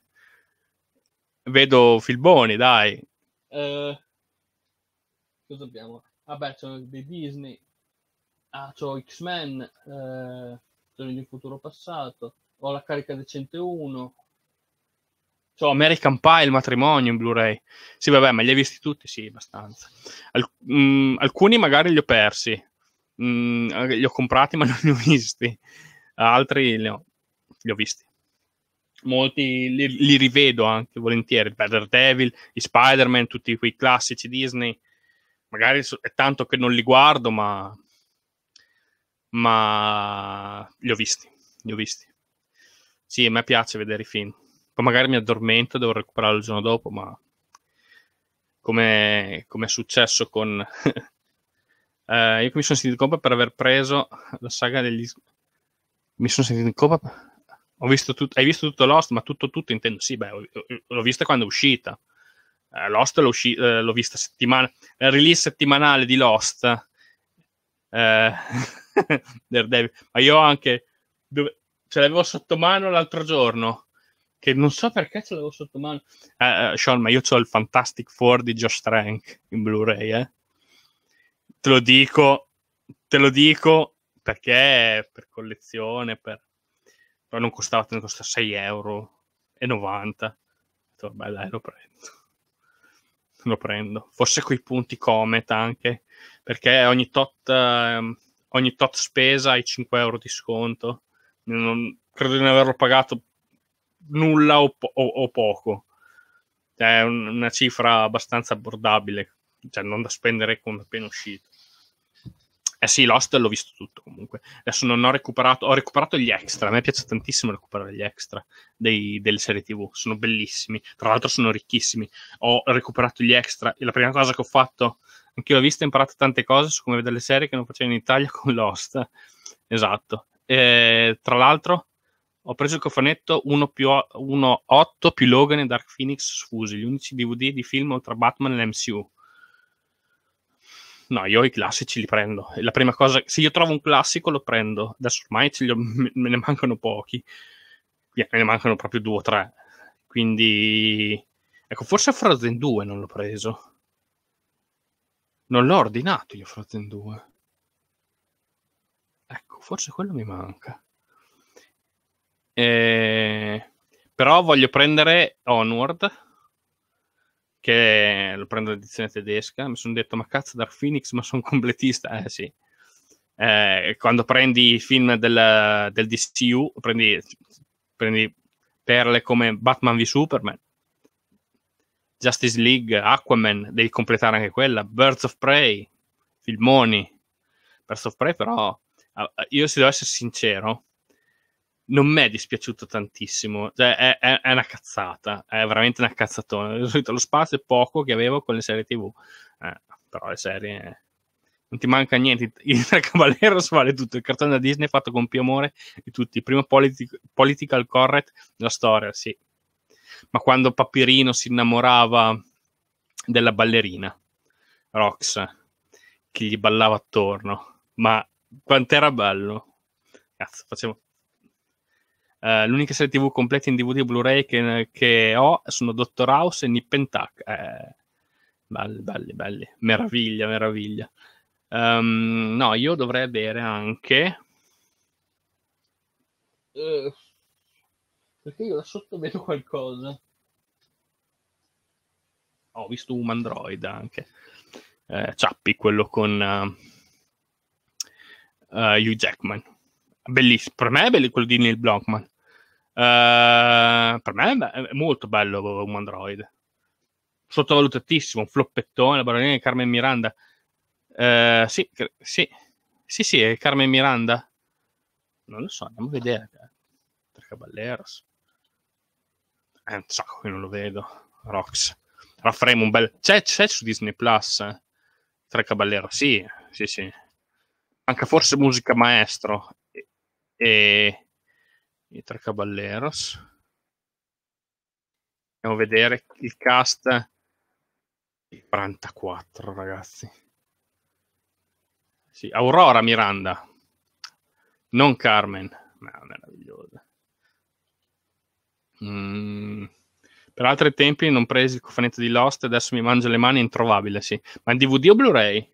Vedo Filboni, dai. Eh, cosa abbiamo? Vabbè, c'ho dei Disney, ah, c'ho X-Men, eh, Giorni di un futuro passato, ho la carica decente 1, c'ho American Pie, il matrimonio in Blu-ray. Sì, vabbè, ma li hai visti tutti? Sì, abbastanza. Al- mh, mm, alcuni magari li ho persi, mh, mm, eh, li ho comprati ma non li ho visti, altri li ho, li ho visti molti li, li, rivedo anche volentieri, Devil, i Spider-Man, tutti quei classici Disney, magari è tanto che non li guardo, ma, ma li ho visti, li ho visti. Sì, a me piace vedere i film. Poi magari mi addormento, devo recuperarlo il giorno dopo, ma come, come è successo con... eh, io mi sono sentito in colpa per aver preso la saga degli... Mi sono sentito in colpa... Ho visto tut... Hai visto tutto Lost, ma tutto, tutto intendo... Sì, beh, l'ho vista quando è uscita eh, Lost l'ho, usci- eh, l'ho vista settimana, nel release settimanale di Lost, eh, ma io anche, dove, ce l'avevo sotto mano l'altro giorno, che non so perché ce l'avevo sotto mano. Eh, eh Sean, ma io ho il Fantastic Four di Josh Trank in Blu-ray, eh. Te lo dico, te lo dico perché per collezione, per... però non costava, non costava 6 euro e 90. Vabbè, dai, lo prendo lo prendo. Forse quei punti Comet anche, perché ogni tot, eh, ogni tot spesa hai 5 euro di sconto. Non, credo di non averlo pagato nulla o, po- o, o poco. È un, una cifra abbastanza abbordabile, cioè non da spendere quando appena uscito. Eh sì, Lost l'ho visto tutto comunque. Adesso non ho recuperato, ho recuperato gli extra. A me piace tantissimo recuperare gli extra dei, delle serie TV, sono bellissimi. Tra l'altro sono ricchissimi. Ho recuperato gli extra e la prima cosa che ho fatto, anche io ho visto e imparato tante cose su come vedere le serie che non facevo in Italia con Lost. Esatto. E, eh, tra l'altro ho preso il cofanetto 1.8 più più Logan e Dark Phoenix sfusi, gli unici DVD di film oltre a Batman e l'MCU No, io i classici li prendo. La prima cosa, se io trovo un classico lo prendo. Adesso ormai ho, me ne mancano pochi. Me ne mancano proprio due o tre. Quindi, ecco, forse Frozen 2 non l'ho preso. Non l'ho ordinato io Frozen 2. Ecco, forse quello mi manca. Eh, però voglio prendere Onward che lo prendo l'edizione tedesca, mi sono detto ma cazzo Dark Phoenix ma sono completista, eh sì. Eh, quando prendi i film del, del DCU, prendi, prendi perle come Batman v Superman, Justice League, Aquaman, devi completare anche quella, Birds of Prey, filmoni, Birds of Prey però, io se devo essere sincero, non mi è dispiaciuto tantissimo, cioè, è, è, è, una cazzata, è veramente una cazzatona. Di solito lo spazio è poco che avevo con le serie TV, eh, però le serie eh, non ti manca niente. Il Cavallero vale tutto, il cartone da Disney fatto con più amore di tutti, il primo politi- political correct della storia, sì. Ma quando Papirino si innamorava della ballerina Rox, che gli ballava attorno, ma quant'era bello. Cazzo, facevo eh, l'unica serie TV completa in DVD e Blu-ray che, che, ho sono Dottor House e Nip Tuck. Eh, belli, belli, belli. Meraviglia, meraviglia. Um, no, io dovrei avere anche... Uh, perché io da sotto vedo qualcosa. Ho visto un Android anche. Eh, Ciappi, quello con uh, Hugh Jackman. Bellissimo. Per me è bello quello di Neil Blockman. Eh, per me è molto bello un Android. Sottovalutatissimo, un floppettone, la Baronina Carmen Miranda. Uh, sì, sì, sì, sì, è Carmen Miranda. Non lo so, andiamo a vedere. Eh. Tre Caballeros. È un sacco che non lo vedo. Rox. La un bel... C'è, c'è su Disney Plus? Eh? Tre Caballeros, sì, sì, sì. Anche forse musica maestro. e, e i tre caballeros. Andiamo a vedere il cast. 44 ragazzi. Sì, Aurora Miranda, non Carmen, ma no, meravigliosa. Mm. Per altri tempi non presi il cofanetto di Lost, adesso mi mangio le mani, è introvabile, sì. Ma in DVD o Blu-ray?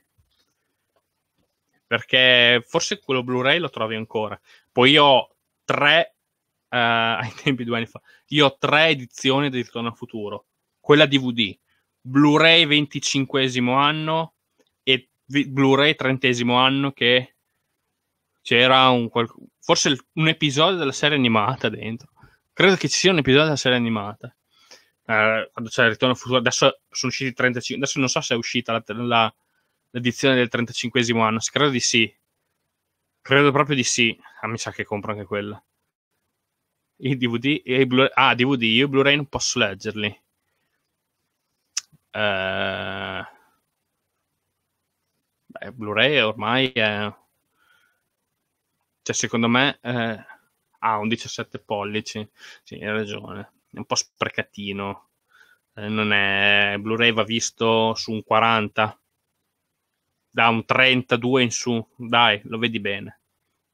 Perché forse quello Blu-ray lo trovi ancora. Poi ho tre eh, ai tempi due anni fa, io ho tre edizioni del Ritorno al Futuro, quella DVD, Blu-ray 25 anno e Blu-ray 30 anno che c'era un forse il, un episodio della serie animata dentro. Credo che ci sia un episodio della serie animata. Eh, quando c'è il ritorno al futuro, adesso sono usciti 35, adesso non so se è uscita la, la, l'edizione del 35 anno, credo di sì. Credo proprio di sì. Ah, mi sa che compro anche quella i DVD e i blu Ah, DVD, io i Blu-ray non posso leggerli. Eh... Beh, Blu-ray ormai è... Cioè, secondo me... È... Ah, eh, un 17 pollici. Sì, hai ragione. È un po' sprecatino. Eh, non è... Blu-ray va visto su un 40. Da un 32 in su. Dai, lo vedi bene.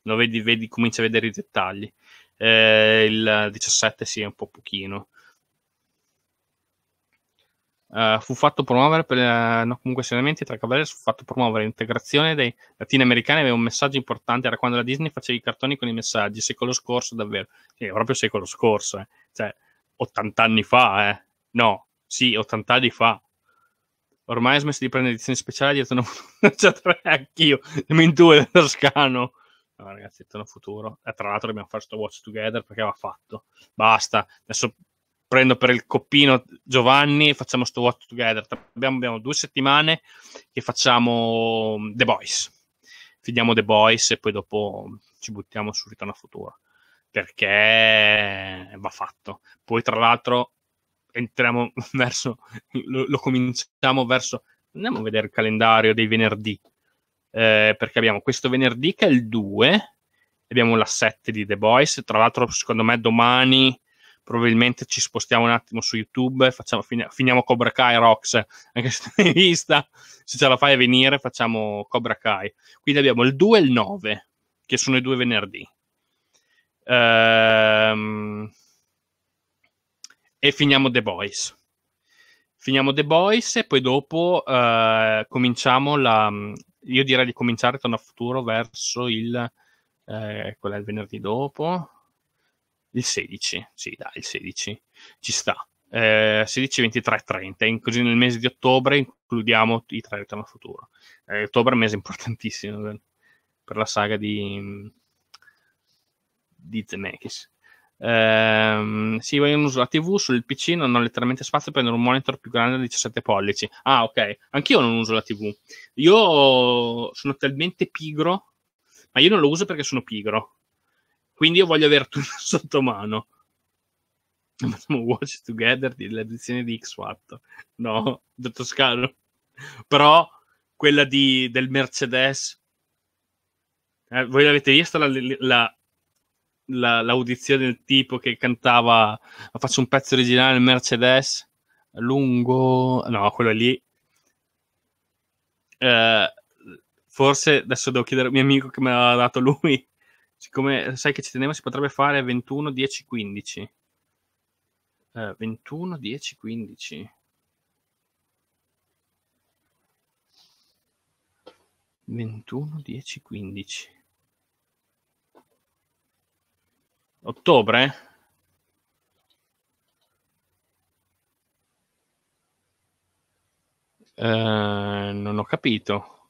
Lo vedi, vedi cominci a vedere i dettagli eh, il 17 sì, è un po' pochino. Uh, fu fatto promuovere per, uh, no, comunque seriamente tra Cavaliers fu fatto promuovere l'integrazione dei latinoamericani aveva un messaggio importante era quando la Disney faceva i cartoni con i messaggi secolo scorso davvero sì, proprio secolo scorso eh. cioè 80 anni fa eh. no, sì, 80 anni fa ormai ho smesso di prendere edizioni speciali ho dietro una, c'è tre anch'io nemmeno due toscano No, ah, ragazzi, Ritorno al futuro. E tra l'altro dobbiamo fare questo watch together perché va fatto. Basta. Adesso prendo per il coppino Giovanni e facciamo questo watch together. Abbiamo, abbiamo due settimane che facciamo mm, The Boys. Fidiamo The Boys e poi dopo ci buttiamo su Ritorno al futuro. Perché va fatto. Poi tra l'altro entriamo verso, lo, lo cominciamo verso, andiamo a vedere il calendario dei venerdì eh, perché abbiamo questo venerdì che è il 2, abbiamo la 7 di The Boys, tra l'altro secondo me domani probabilmente ci spostiamo un attimo su YouTube, facciamo, finiamo Cobra Kai Rox, anche se non hai vista, se ce la fai a venire facciamo Cobra Kai. Quindi abbiamo il 2 e il 9, che sono i due venerdì. Ehm... E finiamo The Boys. Finiamo The Boys e poi dopo eh, cominciamo la, io direi di cominciare Torno a Futuro verso il, eh, è ecco, il venerdì dopo? Il 16, sì dai, il 16, ci sta. Eh, 16, 23, 30, in, così nel mese di ottobre includiamo i tre Ritorno a Futuro. Eh, ottobre è un mese importantissimo per, per la saga di, di Zemeckis. Ehm, sì, io uso la TV sul PC, non ho letteralmente spazio per prendere un monitor più grande da 17 pollici. Ah, ok, anch'io non uso la TV. Io sono talmente pigro, ma io non lo uso perché sono pigro. Quindi io voglio avere tutto sotto mano. Watch Together dell'edizione di X Factor. No, da Toscano. Però quella di, del Mercedes. Eh, voi l'avete vista la, la, la, l'audizione del tipo che cantava faccio un pezzo originale Mercedes lungo no quello lì eh, forse adesso devo chiedere al mio amico che me l'ha dato lui siccome sai che ci teneva si potrebbe fare 21 10 15 eh, 21 10 15 21 10 15 ottobre eh, non ho capito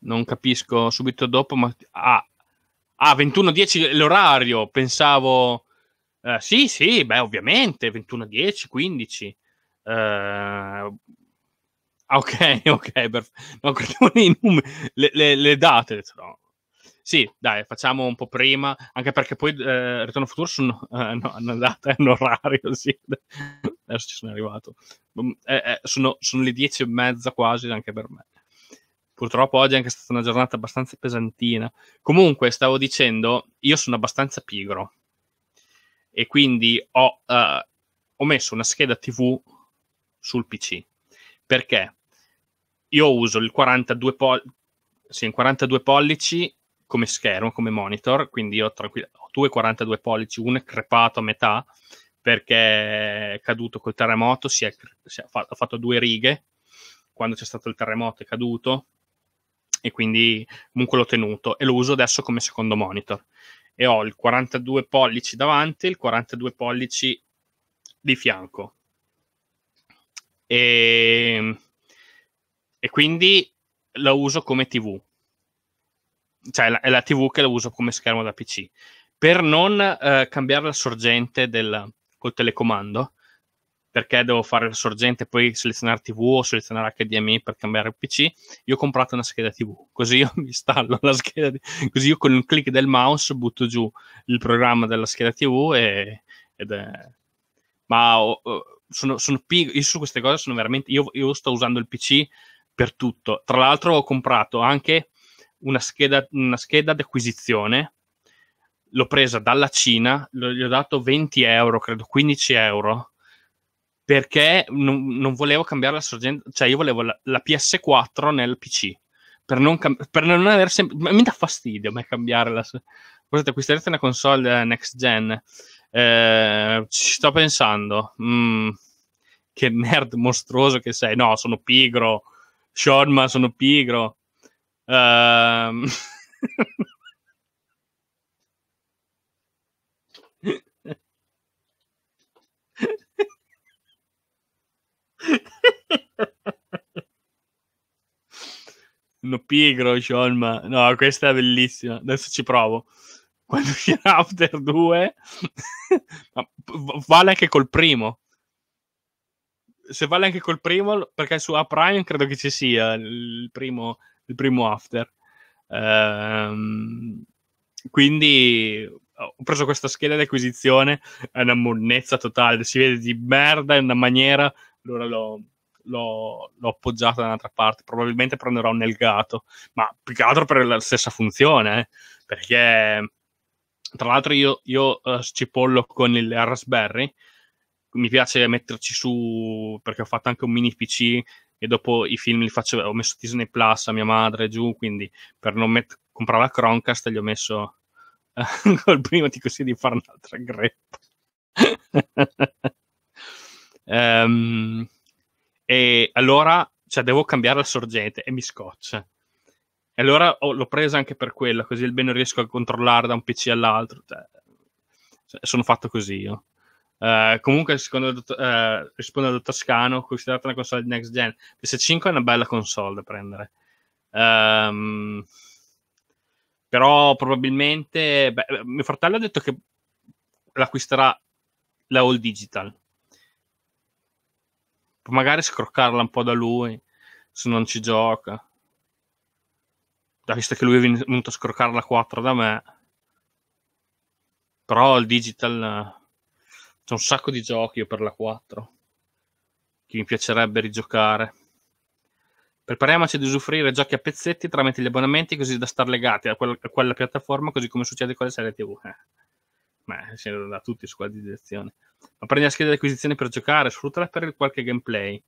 non capisco subito dopo ma ah, ah 21.10 l'orario pensavo eh, sì sì beh ovviamente 21.10 15 eh, ok ok perfetto. no credevo nei numeri le, le, le date no sì, dai, facciamo un po' prima, anche perché poi eh, Ritorno Futuro sono, eh, no, hanno data, è un orario, sì. Adesso ci sono arrivato. Mm, eh, eh, sono, sono, le dieci e mezza quasi anche per me. Purtroppo oggi è anche stata una giornata abbastanza pesantina. Comunque, stavo dicendo, io sono abbastanza pigro e quindi ho, eh, ho messo una scheda TV sul PC. Perché? Io uso il 42 po- sì, in 42 pollici come schermo, come monitor, quindi io tranquillo, ho due 42 pollici, uno è crepato a metà perché è caduto col terremoto, si è, si è fatto, ha fatto due righe, quando c'è stato il terremoto è caduto e quindi comunque l'ho tenuto e lo uso adesso come secondo monitor e ho il 42 pollici davanti e il 42 pollici di fianco e, ehm, e quindi lo uso come tv cioè la, è la TV che la uso come schermo da PC. Per non eh, cambiare la sorgente del, col telecomando, perché devo fare la sorgente e poi selezionare TV o selezionare HDMI per cambiare il PC, io ho comprato una scheda TV, così io mi installo la scheda, di... così io con un clic del mouse butto giù il programma della scheda TV e... ed è... Ma oh, sono, sono pig- io su queste cose sono veramente... Io, io sto usando il PC per tutto. Tra l'altro ho comprato anche una scheda, una scheda d'acquisizione, l'ho presa dalla Cina, gli ho dato 20 euro, credo 15 euro, perché non, non volevo cambiare la sorgente, cioè io volevo la, la PS4 nel PC, per non, cam- per non avere sempre, mi dà fastidio a me cambiare la, potete acquistare una console eh, next gen. Eh, ci sto pensando. Mm, che nerd mostruoso che sei. No, sono pigro. Sean, ma sono pigro. Uh... No pigro, Sholma. No, questa è bellissima. Adesso ci provo. Quando c'è After 2, vale anche col primo. Se vale anche col primo, perché su A Prime credo che ci sia il primo il primo after. Ehm, quindi ho preso questa scheda di acquisizione, è una monnezza totale, si vede di merda in una maniera, allora l'ho, l'ho, l'ho appoggiata da un'altra parte, probabilmente prenderò un Elgato, ma più che altro per la stessa funzione, eh, perché tra l'altro io, io uh, eh, cipollo con il Raspberry, mi piace metterci su perché ho fatto anche un mini PC e dopo i film li faccio, ho messo Disney Plus a mia madre giù, quindi per non met- comprare la Croncast gli ho messo col primo ti consiglio di fare un'altra greppa. um, e allora, cioè, devo cambiare la sorgente e mi scoccia. E allora oh, l'ho presa anche per quello, così il bene riesco a controllare da un PC all'altro. Cioè, cioè, sono fatto così io. Uh, comunque, secondo il uh, eh, rispondendo Toscano, considerata una console di next gen, PS5 è una bella console da prendere. Um, però probabilmente beh, mio fratello ha detto che l'acquisterà la all digital. Magari scroccarla un po' da lui se non ci gioca. Da visto che lui è venuto a scroccarla 4 da me. Però il digital eh, c'è un sacco di giochi io per la 4 che mi piacerebbe rigiocare. Prepariamoci ad usufruire giochi a pezzetti tramite gli abbonamenti così da star legati a, quel, a quella piattaforma, così come succede con le serie TV. Eh. Beh, si è da tutti su quella direzione. Ma prendi la scheda di acquisizione per giocare, sfruttala per qualche gameplay.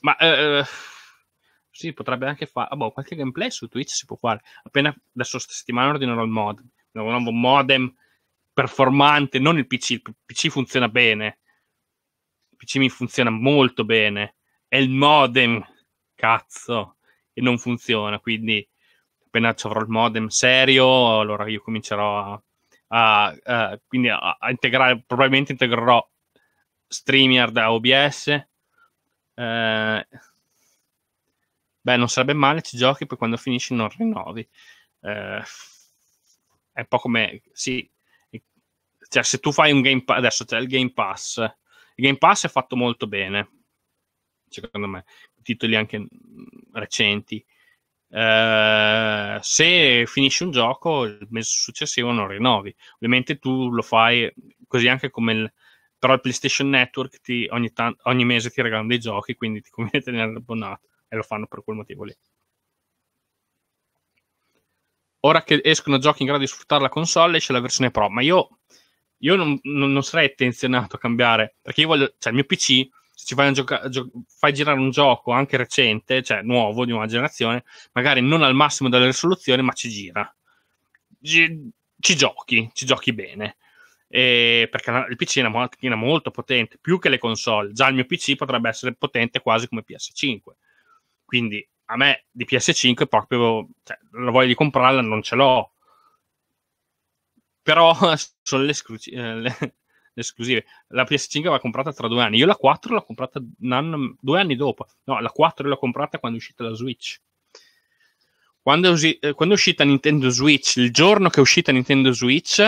Ma eh, eh sì, potrebbe anche fare. Ah, boh, qualche gameplay su Twitch si può fare. Appena adesso settimana ordinerò il mod. Non un nuovo modem performante, non il PC, il PC funziona bene, il PC mi funziona molto bene, è il modem, cazzo, e non funziona, quindi appena avrò il modem serio, allora io comincerò a, a, a, a integrare, probabilmente integrerò streamer da OBS, eh, beh, non sarebbe male, ci giochi, poi quando finisci non rinnovi. Eh, è un po' come, sì, cioè, se tu fai un Game Pass, adesso c'è il Game Pass, il Game Pass è fatto molto bene, secondo me, titoli anche recenti. Uh, se finisci un gioco il mese successivo non rinnovi ovviamente tu lo fai così anche come il però il PlayStation Network ti, ogni, tan- ogni, mese ti regalano dei giochi quindi ti conviene tenere abbonato e lo fanno per quel motivo lì ora che escono giochi in grado di sfruttare la console esce la versione Pro ma io io non, non, non, sarei attenzionato a cambiare, perché io voglio, cioè il mio PC, se ci fai, gioca- gio- fai, girare un gioco anche recente, cioè nuovo, di una generazione, magari non al massimo della risoluzione, ma ci gira. G- ci giochi, ci giochi bene. E perché il PC è una macchina molto potente, più che le console. Già il mio PC potrebbe essere potente quasi come PS5. Quindi a me di PS5 proprio cioè, la voglia di comprarla non ce l'ho però sono le, esclusi- eh, le, le, esclusive. La PS5 va comprata tra due anni. Io la 4 l'ho comprata anno, due anni dopo. No, la 4 l'ho comprata quando è uscita la Switch. Quando è, usi- eh, quando è uscita Nintendo Switch, il giorno che è uscita Nintendo Switch,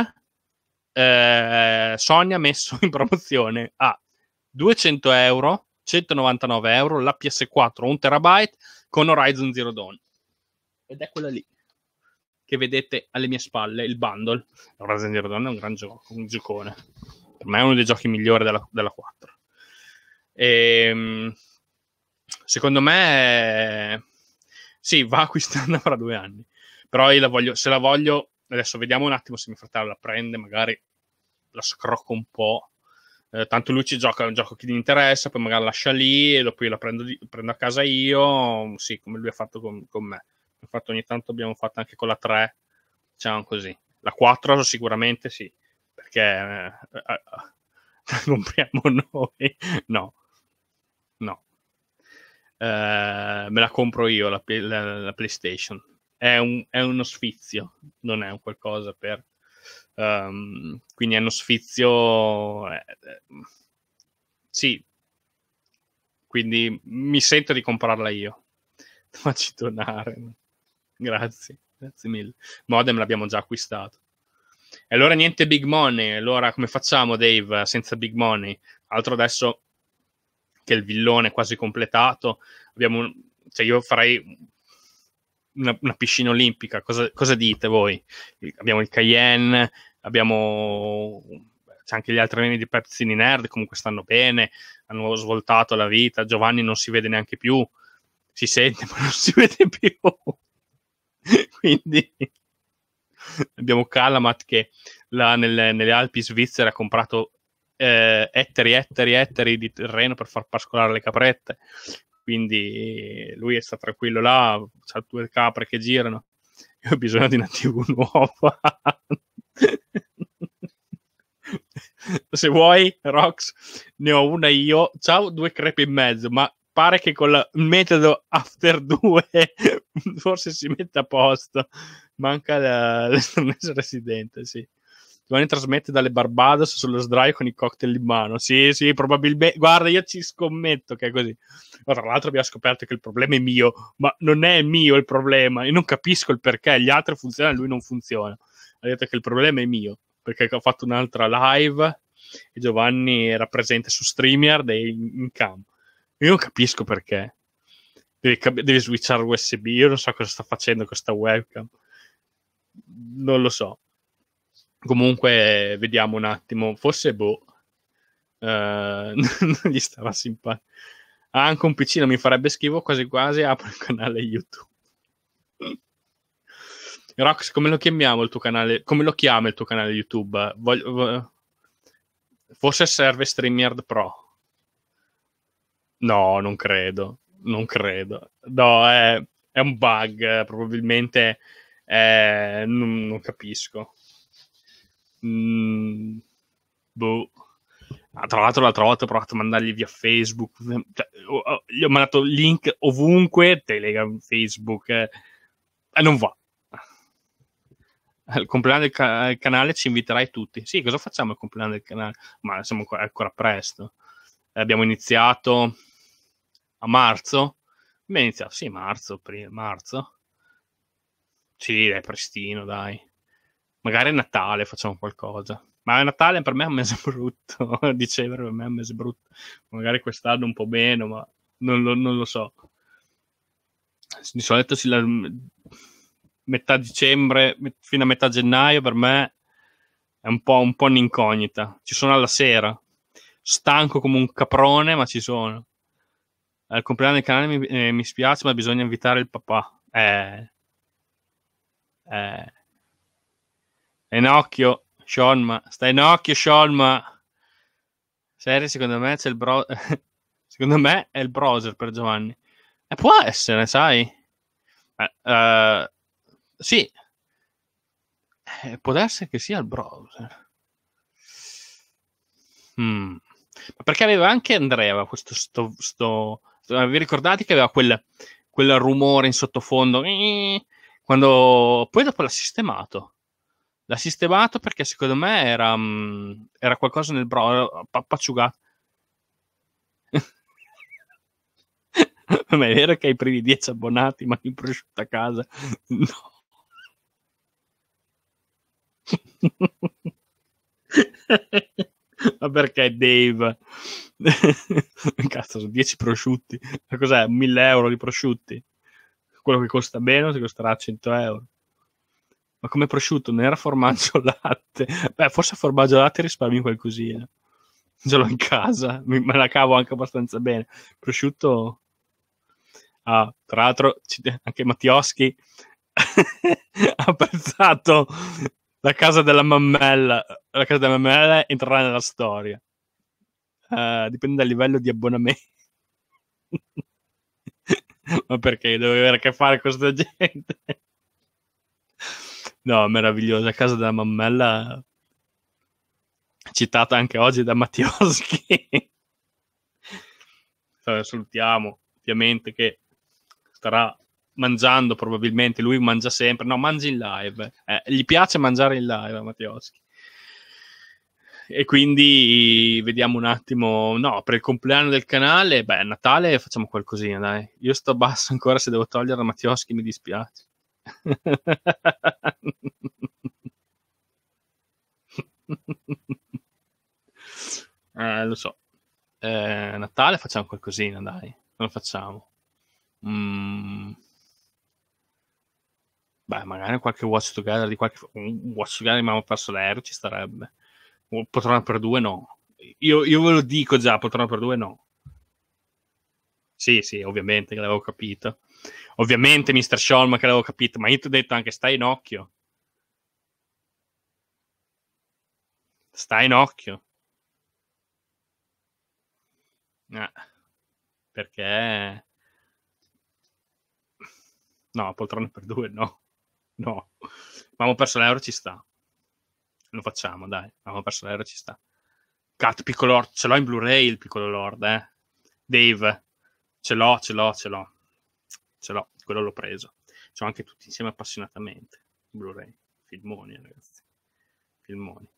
eh, Sony ha messo in promozione a 200 euro, 199 euro la PS4 1 terabyte con Horizon Zero Dawn. Ed è quella lì che vedete alle mie spalle, il bundle. Horizon Zero Dawn è un gran gioco, un giocone. Per me è uno dei giochi migliori della, della 4. E, ehm, secondo me, sì, va acquistando fra due anni. Però io la voglio, se la voglio, adesso vediamo un attimo se mio fratello la prende, magari la scrocco un po'. Eh, tanto lui ci gioca, è un gioco che gli interessa, poi magari lascia lì e dopo io la prendo, prendo a casa io, sì, come lui ha fatto con, con me. Infatti ogni tanto abbiamo fatto anche con la 3, diciamo così. La 4 sicuramente sì, perché eh, eh, compriamo eh, noi, no, no. Eh, me la compro io la, la, la PlayStation. È, un, è, uno sfizio, non è un qualcosa per... Um, quindi è uno sfizio... Eh, eh, sì, quindi mi sento di comprarla io. faccio tornare. Grazie, grazie mille. Modem l'abbiamo già acquistato. E allora niente big money, allora come facciamo Dave senza big money? Altro adesso che il villone è quasi completato, abbiamo un... cioè io farei una, una piscina olimpica, cosa, cosa, dite voi? Abbiamo il Cayenne, abbiamo c'è anche gli altri vini di Pepsini Nerd, comunque stanno bene, hanno svoltato la vita, Giovanni non si vede neanche più, si sente ma non si vede più. Quindi abbiamo Calamat che là nelle, nelle Alpi svizzere ha comprato eh, ettari, ettari, ettari di terreno per far pascolare le caprette. Quindi lui sta tranquillo là, ha due capre che girano. Io ho bisogno di una TV nuova. Se vuoi, Rox, ne ho una io. Ciao, due crepe in mezzo, ma pare che col metodo after 2 forse si metta a posto. Manca la, residente, sì. Giovanni trasmette dalle Barbados sullo sdraio con i cocktail in mano. Sì, sì, probabilmente. Guarda, io ci scommetto che è così. Ma tra l'altro abbiamo scoperto che il problema è mio, ma non è mio il problema. Io non capisco il perché. Gli altri funzionano e lui non funziona. Ha detto che il problema è mio, perché ho fatto un'altra live e Giovanni era presente su streamer in campo io non capisco perché. Devi, devi switchare USB, io non so cosa sta facendo questa webcam. Non lo so. Comunque, vediamo un attimo. Forse boh. Uh, non gli stava simpatico. Ah, anche un PC non mi farebbe schifo, quasi quasi apro il canale YouTube. Rox, come lo chiamiamo il tuo canale? Come lo chiama il tuo canale YouTube? Voglio, forse serve StreamYard Pro. No, non credo, non credo. No, è, è un bug, probabilmente è, non, non, capisco. Mm, boh. Ah, tra l'altro l'altra volta ho provato a mandargli via Facebook, cioè, gli ho mandato link ovunque, Telegram, Facebook, eh, e eh, non va. Al compleanno del ca- canale ci inviterai tutti. Sì, cosa facciamo al compleanno del canale? Ma siamo ancora, ancora presto. Abbiamo iniziato, a marzo? Venezia, sì, marzo, prima, marzo. Sì, è prestino, dai. Magari è Natale facciamo qualcosa. Ma è Natale per me è un mese brutto, dicembre per me è un mese brutto. Magari quest'anno un po' meno, ma non lo, non lo so. Di solito si la... metà dicembre fino a metà gennaio per me è un po', un po' un'incognita. Ci sono alla sera, stanco come un caprone, ma ci sono al eh, compleanno del canale mi, eh, mi, spiace ma bisogna invitare il papà eh, eh. Enocchio Sciolma sta Enocchio Sciolma serio secondo me c'è il bro secondo me è il browser per Giovanni e eh, può essere sai eh, eh sì può essere che sia il browser mm. perché aveva anche Andrea questo sto, sto vi ricordate che aveva quel, quel rumore in sottofondo? Quando poi dopo l'ha sistemato. L'ha sistemato perché secondo me era, mm, era qualcosa nel bro pacciugato. ma è vero che hai i primi 10 abbonati, ma il prosciutto a casa. No. ma perché Dave? Cazzo, sono 10 prosciutti. Ma cos'è? 1000 euro di prosciutti? Quello che costa bene ti costerà 100 euro. Ma come prosciutto? Non era formaggio latte. Beh, forse formaggio latte risparmi qualcosina. Ce l'ho in casa, mi, me la cavo anche abbastanza bene. Prosciutto... Ah, tra l'altro anche Mattioschi ha apprezzato la casa della mammella. La casa della mammella entrerà nella storia Uh, dipende dal livello di abbonamento. Ma perché devo avere a che fare con questa gente? no, meravigliosa. Casa della mammella, citata anche oggi da Mattioschi. allora, salutiamo, ovviamente, che starà mangiando probabilmente. Lui mangia sempre. No, mangi in live. Eh, gli piace mangiare in live a Mattioschi e quindi vediamo un attimo, no, per il compleanno del canale, beh, Natale facciamo qualcosina, dai. Io sto basso ancora, se devo togliere Mattioschi mi dispiace. eh, lo so. Eh, Natale facciamo qualcosina, dai. Non lo facciamo. Mm. Beh, magari qualche Watch Together di qualche... Un Watch Together di Mamma Perso l'Aereo ci starebbe. O per due no. Io, io ve lo dico già, Potrona per due no. Sì, sì, ovviamente che l'avevo capito. Ovviamente Mr. Sholm che l'avevo capito, ma io ti ho detto anche stai in occhio. Stai in occhio. Eh, perché... No, poltrone per due, no. No. abbiamo perso l'euro, ci sta lo facciamo, dai, abbiamo perso l'era, ci sta. Cat, piccolo Lord, ce l'ho in Blu-ray il piccolo Lord, eh. Dave, ce l'ho, ce l'ho, ce l'ho. Ce l'ho, quello l'ho preso. Ce l'ho anche tutti insieme appassionatamente, Blu-ray. Filmoni, ragazzi. Filmoni.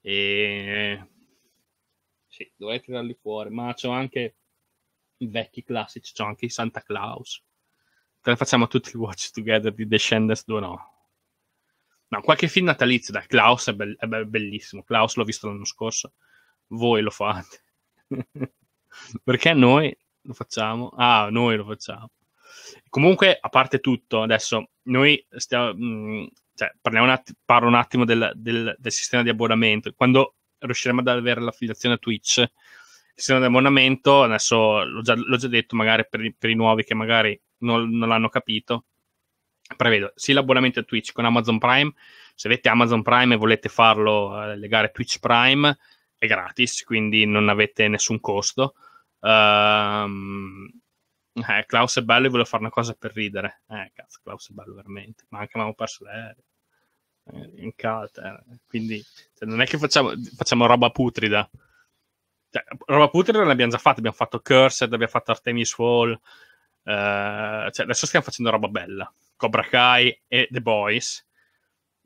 E... Sì, dovrei tirarli fuori, ma c'ho anche i vecchi classici, c'ho anche i Santa Claus. Te ne facciamo tutti il Watch Together di Descendants 2 no? No, qualche film natalizio, da Klaus è, be- è bellissimo. Klaus l'ho visto l'anno scorso. Voi lo fate. Perché noi lo facciamo? Ah, noi lo facciamo. Comunque, a parte tutto, adesso noi stiamo... Mh, mm, cioè, parliamo un att- parlo un attimo del, del, del sistema di abbonamento. Quando riusciremo ad avere l'affiliazione a Twitch, il sistema di abbonamento, adesso l'ho già, l'ho già detto, magari per, per, i nuovi che magari non, non l'hanno capito, prevedo sì l'abbonamento a Twitch con Amazon Prime. Se avete Amazon Prime e volete farlo eh, legare a Twitch Prime, è gratis, quindi non avete nessun costo. Um, eh, Klaus è bello e volevo fare una cosa per ridere. Eh, cazzo, Klaus è bello veramente. Ma anche perso l'aereo. Eh, in calda, eh, quindi cioè, non è che facciamo, facciamo roba putrida. Cioè, roba putrida l'abbiamo già fatta. Abbiamo fatto Cursed, abbiamo fatto Artemis Fall. Eh, cioè, adesso stiamo facendo roba bella. Cobra Kai e The Boys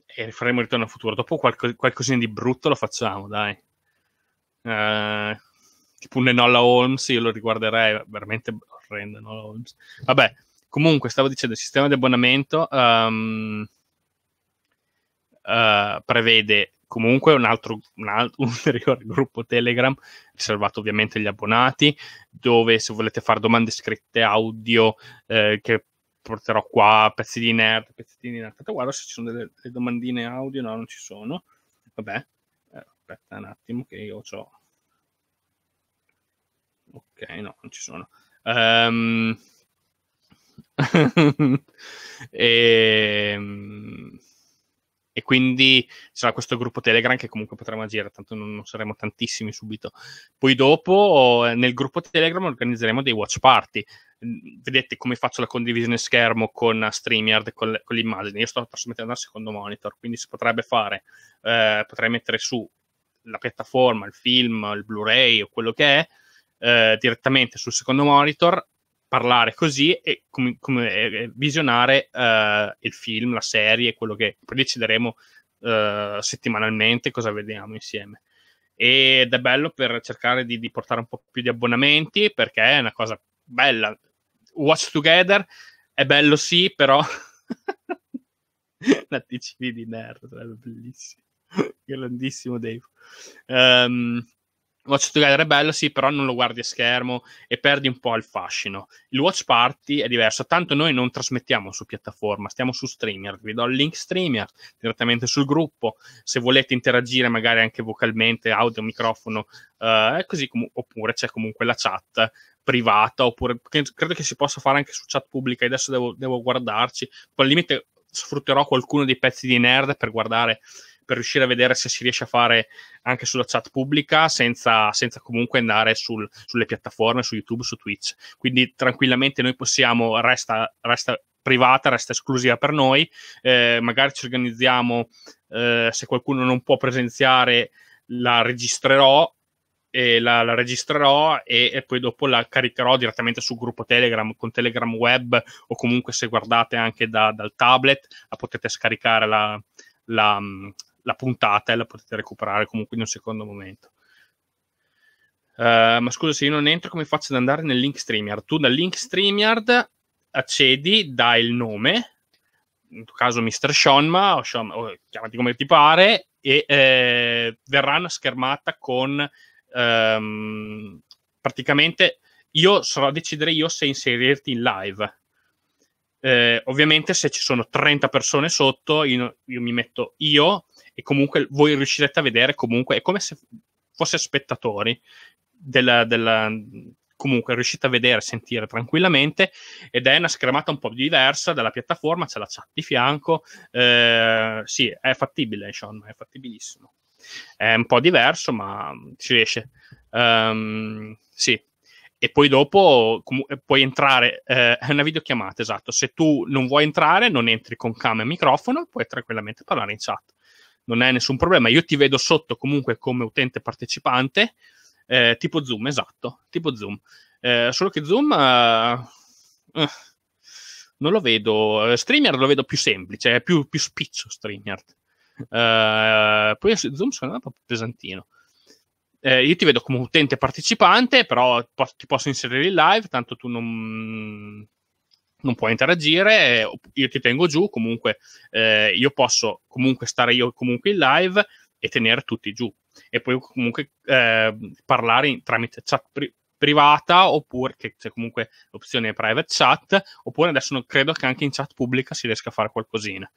e faremo il ritorno al futuro. Dopo qualco, qualcosina di brutto lo facciamo, dai. Uh, tipo un Enola Holmes, io lo riguarderei, veramente orrendo Enola Holmes. Vabbè, comunque stavo dicendo, il sistema di abbonamento um, uh, prevede comunque un altro, un altro un ulteriore gruppo Telegram riservato ovviamente agli abbonati, dove se volete fare domande scritte audio eh, che porterò qua pezzi di nerd, pezzettini di nerd. Aspetta, guarda se ci sono delle, delle, domandine audio, no, non ci sono. Vabbè, eh, aspetta un attimo che io ho... Ok, no, non ci sono. Ehm... Um... Ehm, e e quindi sarà questo gruppo Telegram che comunque potremo agire, tanto non, non saremo tantissimi subito. Poi dopo eh, nel gruppo Telegram organizzeremo dei watch party. Mm, vedete come faccio la condivisione schermo con StreamYard con, con l'immagine. Io sto trasmettendo al secondo monitor, quindi si potrebbe fare, eh, potrei mettere su la piattaforma, il film, il Blu-ray o quello che è, eh, direttamente sul secondo monitor parlare così e com- com- eh, eh, visionare uh, il film, la serie, quello che poi decideremo uh, settimanalmente cosa vediamo insieme. Ed è bello per cercare di, di, portare un po' più di abbonamenti perché è una cosa bella. Watch Together è bello sì, però la TCV di nerd sarebbe bellissimo. Grandissimo Dave. Um, Watch Together è bello, sì, però non lo guardi a schermo e perdi un po' il fascino. Il Watch Party è diverso, tanto noi non trasmettiamo su piattaforma, stiamo su streamer, vi do il link streamer direttamente sul gruppo, se volete interagire magari anche vocalmente, audio, microfono, eh, così com- oppure c'è comunque la chat privata, oppure credo che si possa fare anche su chat pubblica, adesso devo, devo guardarci, poi al limite sfrutterò qualcuno dei pezzi di nerd per guardare per riuscire a vedere se si riesce a fare anche sulla chat pubblica senza, senza comunque andare sul, sulle piattaforme, su YouTube, su Twitch. Quindi tranquillamente noi possiamo, resta, resta privata, resta esclusiva per noi, eh, magari ci organizziamo, eh, se qualcuno non può presenziare la registrerò e la, la registrerò e, e, poi dopo la caricherò direttamente sul gruppo Telegram con Telegram Web o comunque se guardate anche da, dal tablet la potete scaricare la, la, la puntata e la potete recuperare comunque in un secondo momento. Uh, ma scusa, se io non entro, come faccio ad andare nel link StreamYard? Tu dal link StreamYard accedi, dai il nome, in tuo caso Mr. Shonma, o, Shonma, o chiamati come ti pare, e eh, verrà una schermata con ehm, praticamente io sarò a decidere io se inserirti in live. Eh, ovviamente se ci sono 30 persone sotto, io, io mi metto io, e comunque voi riuscirete a vedere comunque, è come se fosse spettatori della, della comunque riuscite a vedere, sentire tranquillamente ed è una schermata un po' diversa dalla piattaforma, c'è la chat di fianco, eh, sì, è fattibile, insomma, è fattibilissimo. È un po' diverso, ma ci riesce. Um, sì. E poi dopo com- eh, puoi entrare, eh, è una videochiamata, esatto. Se tu non vuoi entrare, non entri con cam e microfono, puoi tranquillamente parlare in chat non è nessun problema. Io ti vedo sotto comunque come utente partecipante, eh, tipo Zoom, esatto, tipo Zoom. Eh, solo che Zoom eh, eh non lo vedo, eh, Streamer lo vedo più semplice, è più, più spiccio StreamYard. Eh, poi Zoom secondo me è un po' pesantino. io ti vedo come utente partecipante, però ti posso inserire in live, tanto tu non, non puoi interagire, io ti tengo giù, comunque eh, io posso comunque stare io comunque in live e tenere tutti giù. E poi comunque eh, parlare tramite chat pri- privata oppure che c'è comunque l'opzione private chat, oppure adesso non, credo che anche in chat pubblica si riesca a fare qualcosina.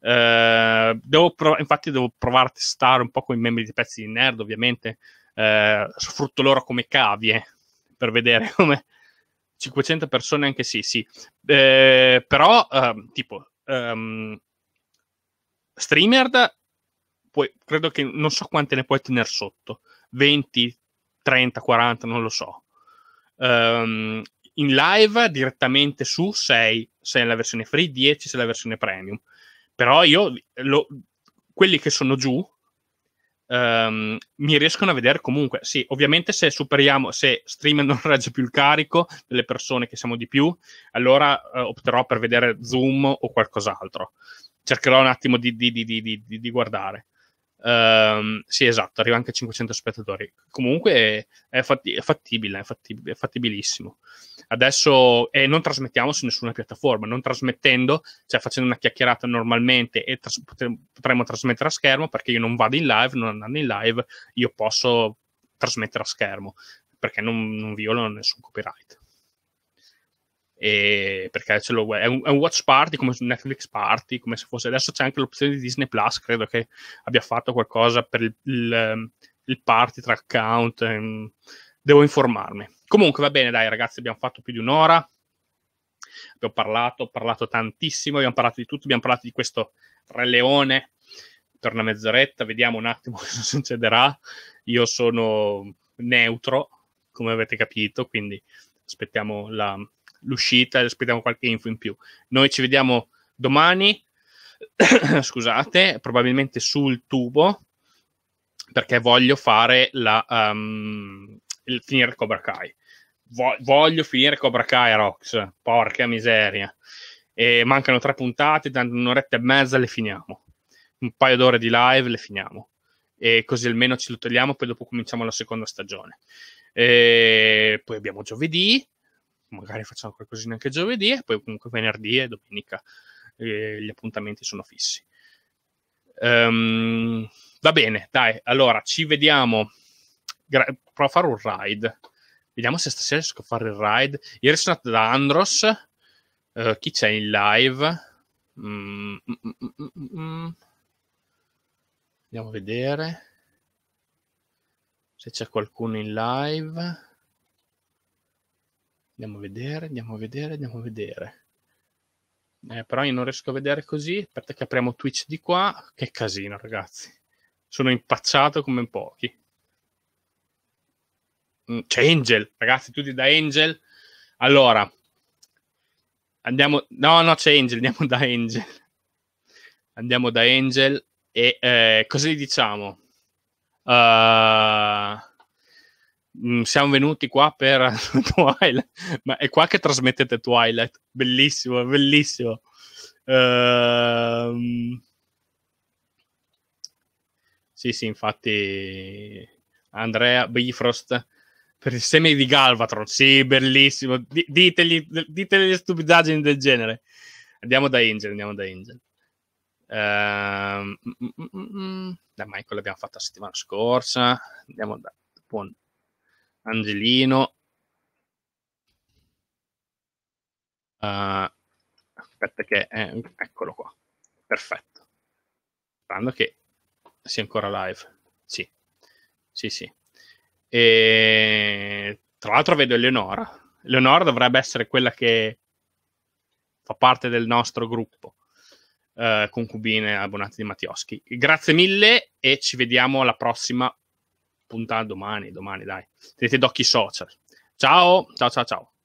Eh, devo prov- infatti devo provare a testare un po' con i membri di pezzi di nerd, ovviamente eh, sfrutto loro come cavie eh, per vedere come 500 persone anche sì, sì. Eh, però, uh, tipo, um, streamer, credo che non so quante ne puoi tenere sotto, 20, 30, 40, non lo so. Um, in live direttamente su 6, se è la versione free, 10 se è la versione premium. Però io, lo, quelli che sono giù, Um, mi riescono a vedere comunque. Sì, ovviamente se superiamo, se stream non regge più il carico delle persone che siamo di più, allora uh, opterò per vedere Zoom o qualcos'altro. Cercherò un attimo di, di, di, di guardare. Um, sì, esatto, arriva anche a 500 spettatori. Comunque è, fatti- è fattibile, è, fattib- è, fattibilissimo. Adesso e non trasmettiamo su nessuna piattaforma, non trasmettendo, cioè facendo una chiacchierata normalmente e tras- potremmo trasmettere a schermo perché io non vado in live, non andando in live, io posso trasmettere a schermo perché non, non violo nessun copyright. E perché ce lo, è, un, è un watch party come su Netflix Party, come se fosse adesso c'è anche l'opzione di Disney Plus. Credo che abbia fatto qualcosa per il, il, ehm, il party tra account. Ehm, devo informarmi. Comunque va bene, dai ragazzi, abbiamo fatto più di un'ora. Abbiamo parlato, ho parlato tantissimo, abbiamo parlato di tutto, abbiamo parlato di questo Re Leone. Torna mezz'oretta, vediamo un attimo cosa succederà. Io sono neutro, come avete capito, quindi aspettiamo la, l'uscita e aspettiamo qualche info in più. Noi ci vediamo domani, scusate, probabilmente sul tubo, perché voglio fare la, um, il, finire Cobra Kai. voglio finire Cobra Kai Rox, porca miseria. E mancano tre puntate, danno un'oretta e mezza le finiamo. Un paio d'ore di live le finiamo. E così almeno ce lo togliamo, poi dopo cominciamo la seconda stagione. E poi abbiamo giovedì, magari facciamo qualcosina anche giovedì e poi comunque venerdì e domenica eh, gli appuntamenti sono fissi. Um, va bene, dai, allora ci vediamo. Gra- provo a fare un ride. Vediamo se stasera riesco a fare il ride. Ieri sono andato da Andros. Uh, chi c'è in live? Mm mm mm, mm, mm, mm, Andiamo a vedere se c'è qualcuno in live. Andiamo a vedere, andiamo a vedere, andiamo a vedere. Eh, però io non riesco a vedere così. Aspetta che apriamo Twitch di qua. Che casino, ragazzi. Sono impacciato come in pochi. Mm, c'è Angel, ragazzi, tutti da Angel. Allora, andiamo... No, no, c'è Angel, andiamo da Angel. Andiamo da Angel e eh, cosa gli diciamo? Uh, Mm, siamo venuti qua per Twilight, ma è qua che trasmettete Twilight, bellissimo, bellissimo. Ehm... Sì, sì, infatti Andrea Bifrost per il seme di Galvatron, sì, bellissimo. D- ditegli, ditegli stupidaggini del genere. Andiamo da Angel, andiamo da Angel. Uh, ehm, mm, mm, da Michael l'abbiamo fatta la settimana scorsa. Andiamo da buon Angelino. Uh, aspetta che... Eh, eccolo qua. Perfetto. Sperando che sia ancora live. Sì. Sì, sì. E, tra l'altro vedo Eleonora. Eleonora dovrebbe essere quella che fa parte del nostro gruppo eh, concubine abbonati di Mattioschi. Grazie mille e ci vediamo alla prossima puntata domani, domani dai. Tenete d'occhi social. Ciao, ciao, ciao, ciao.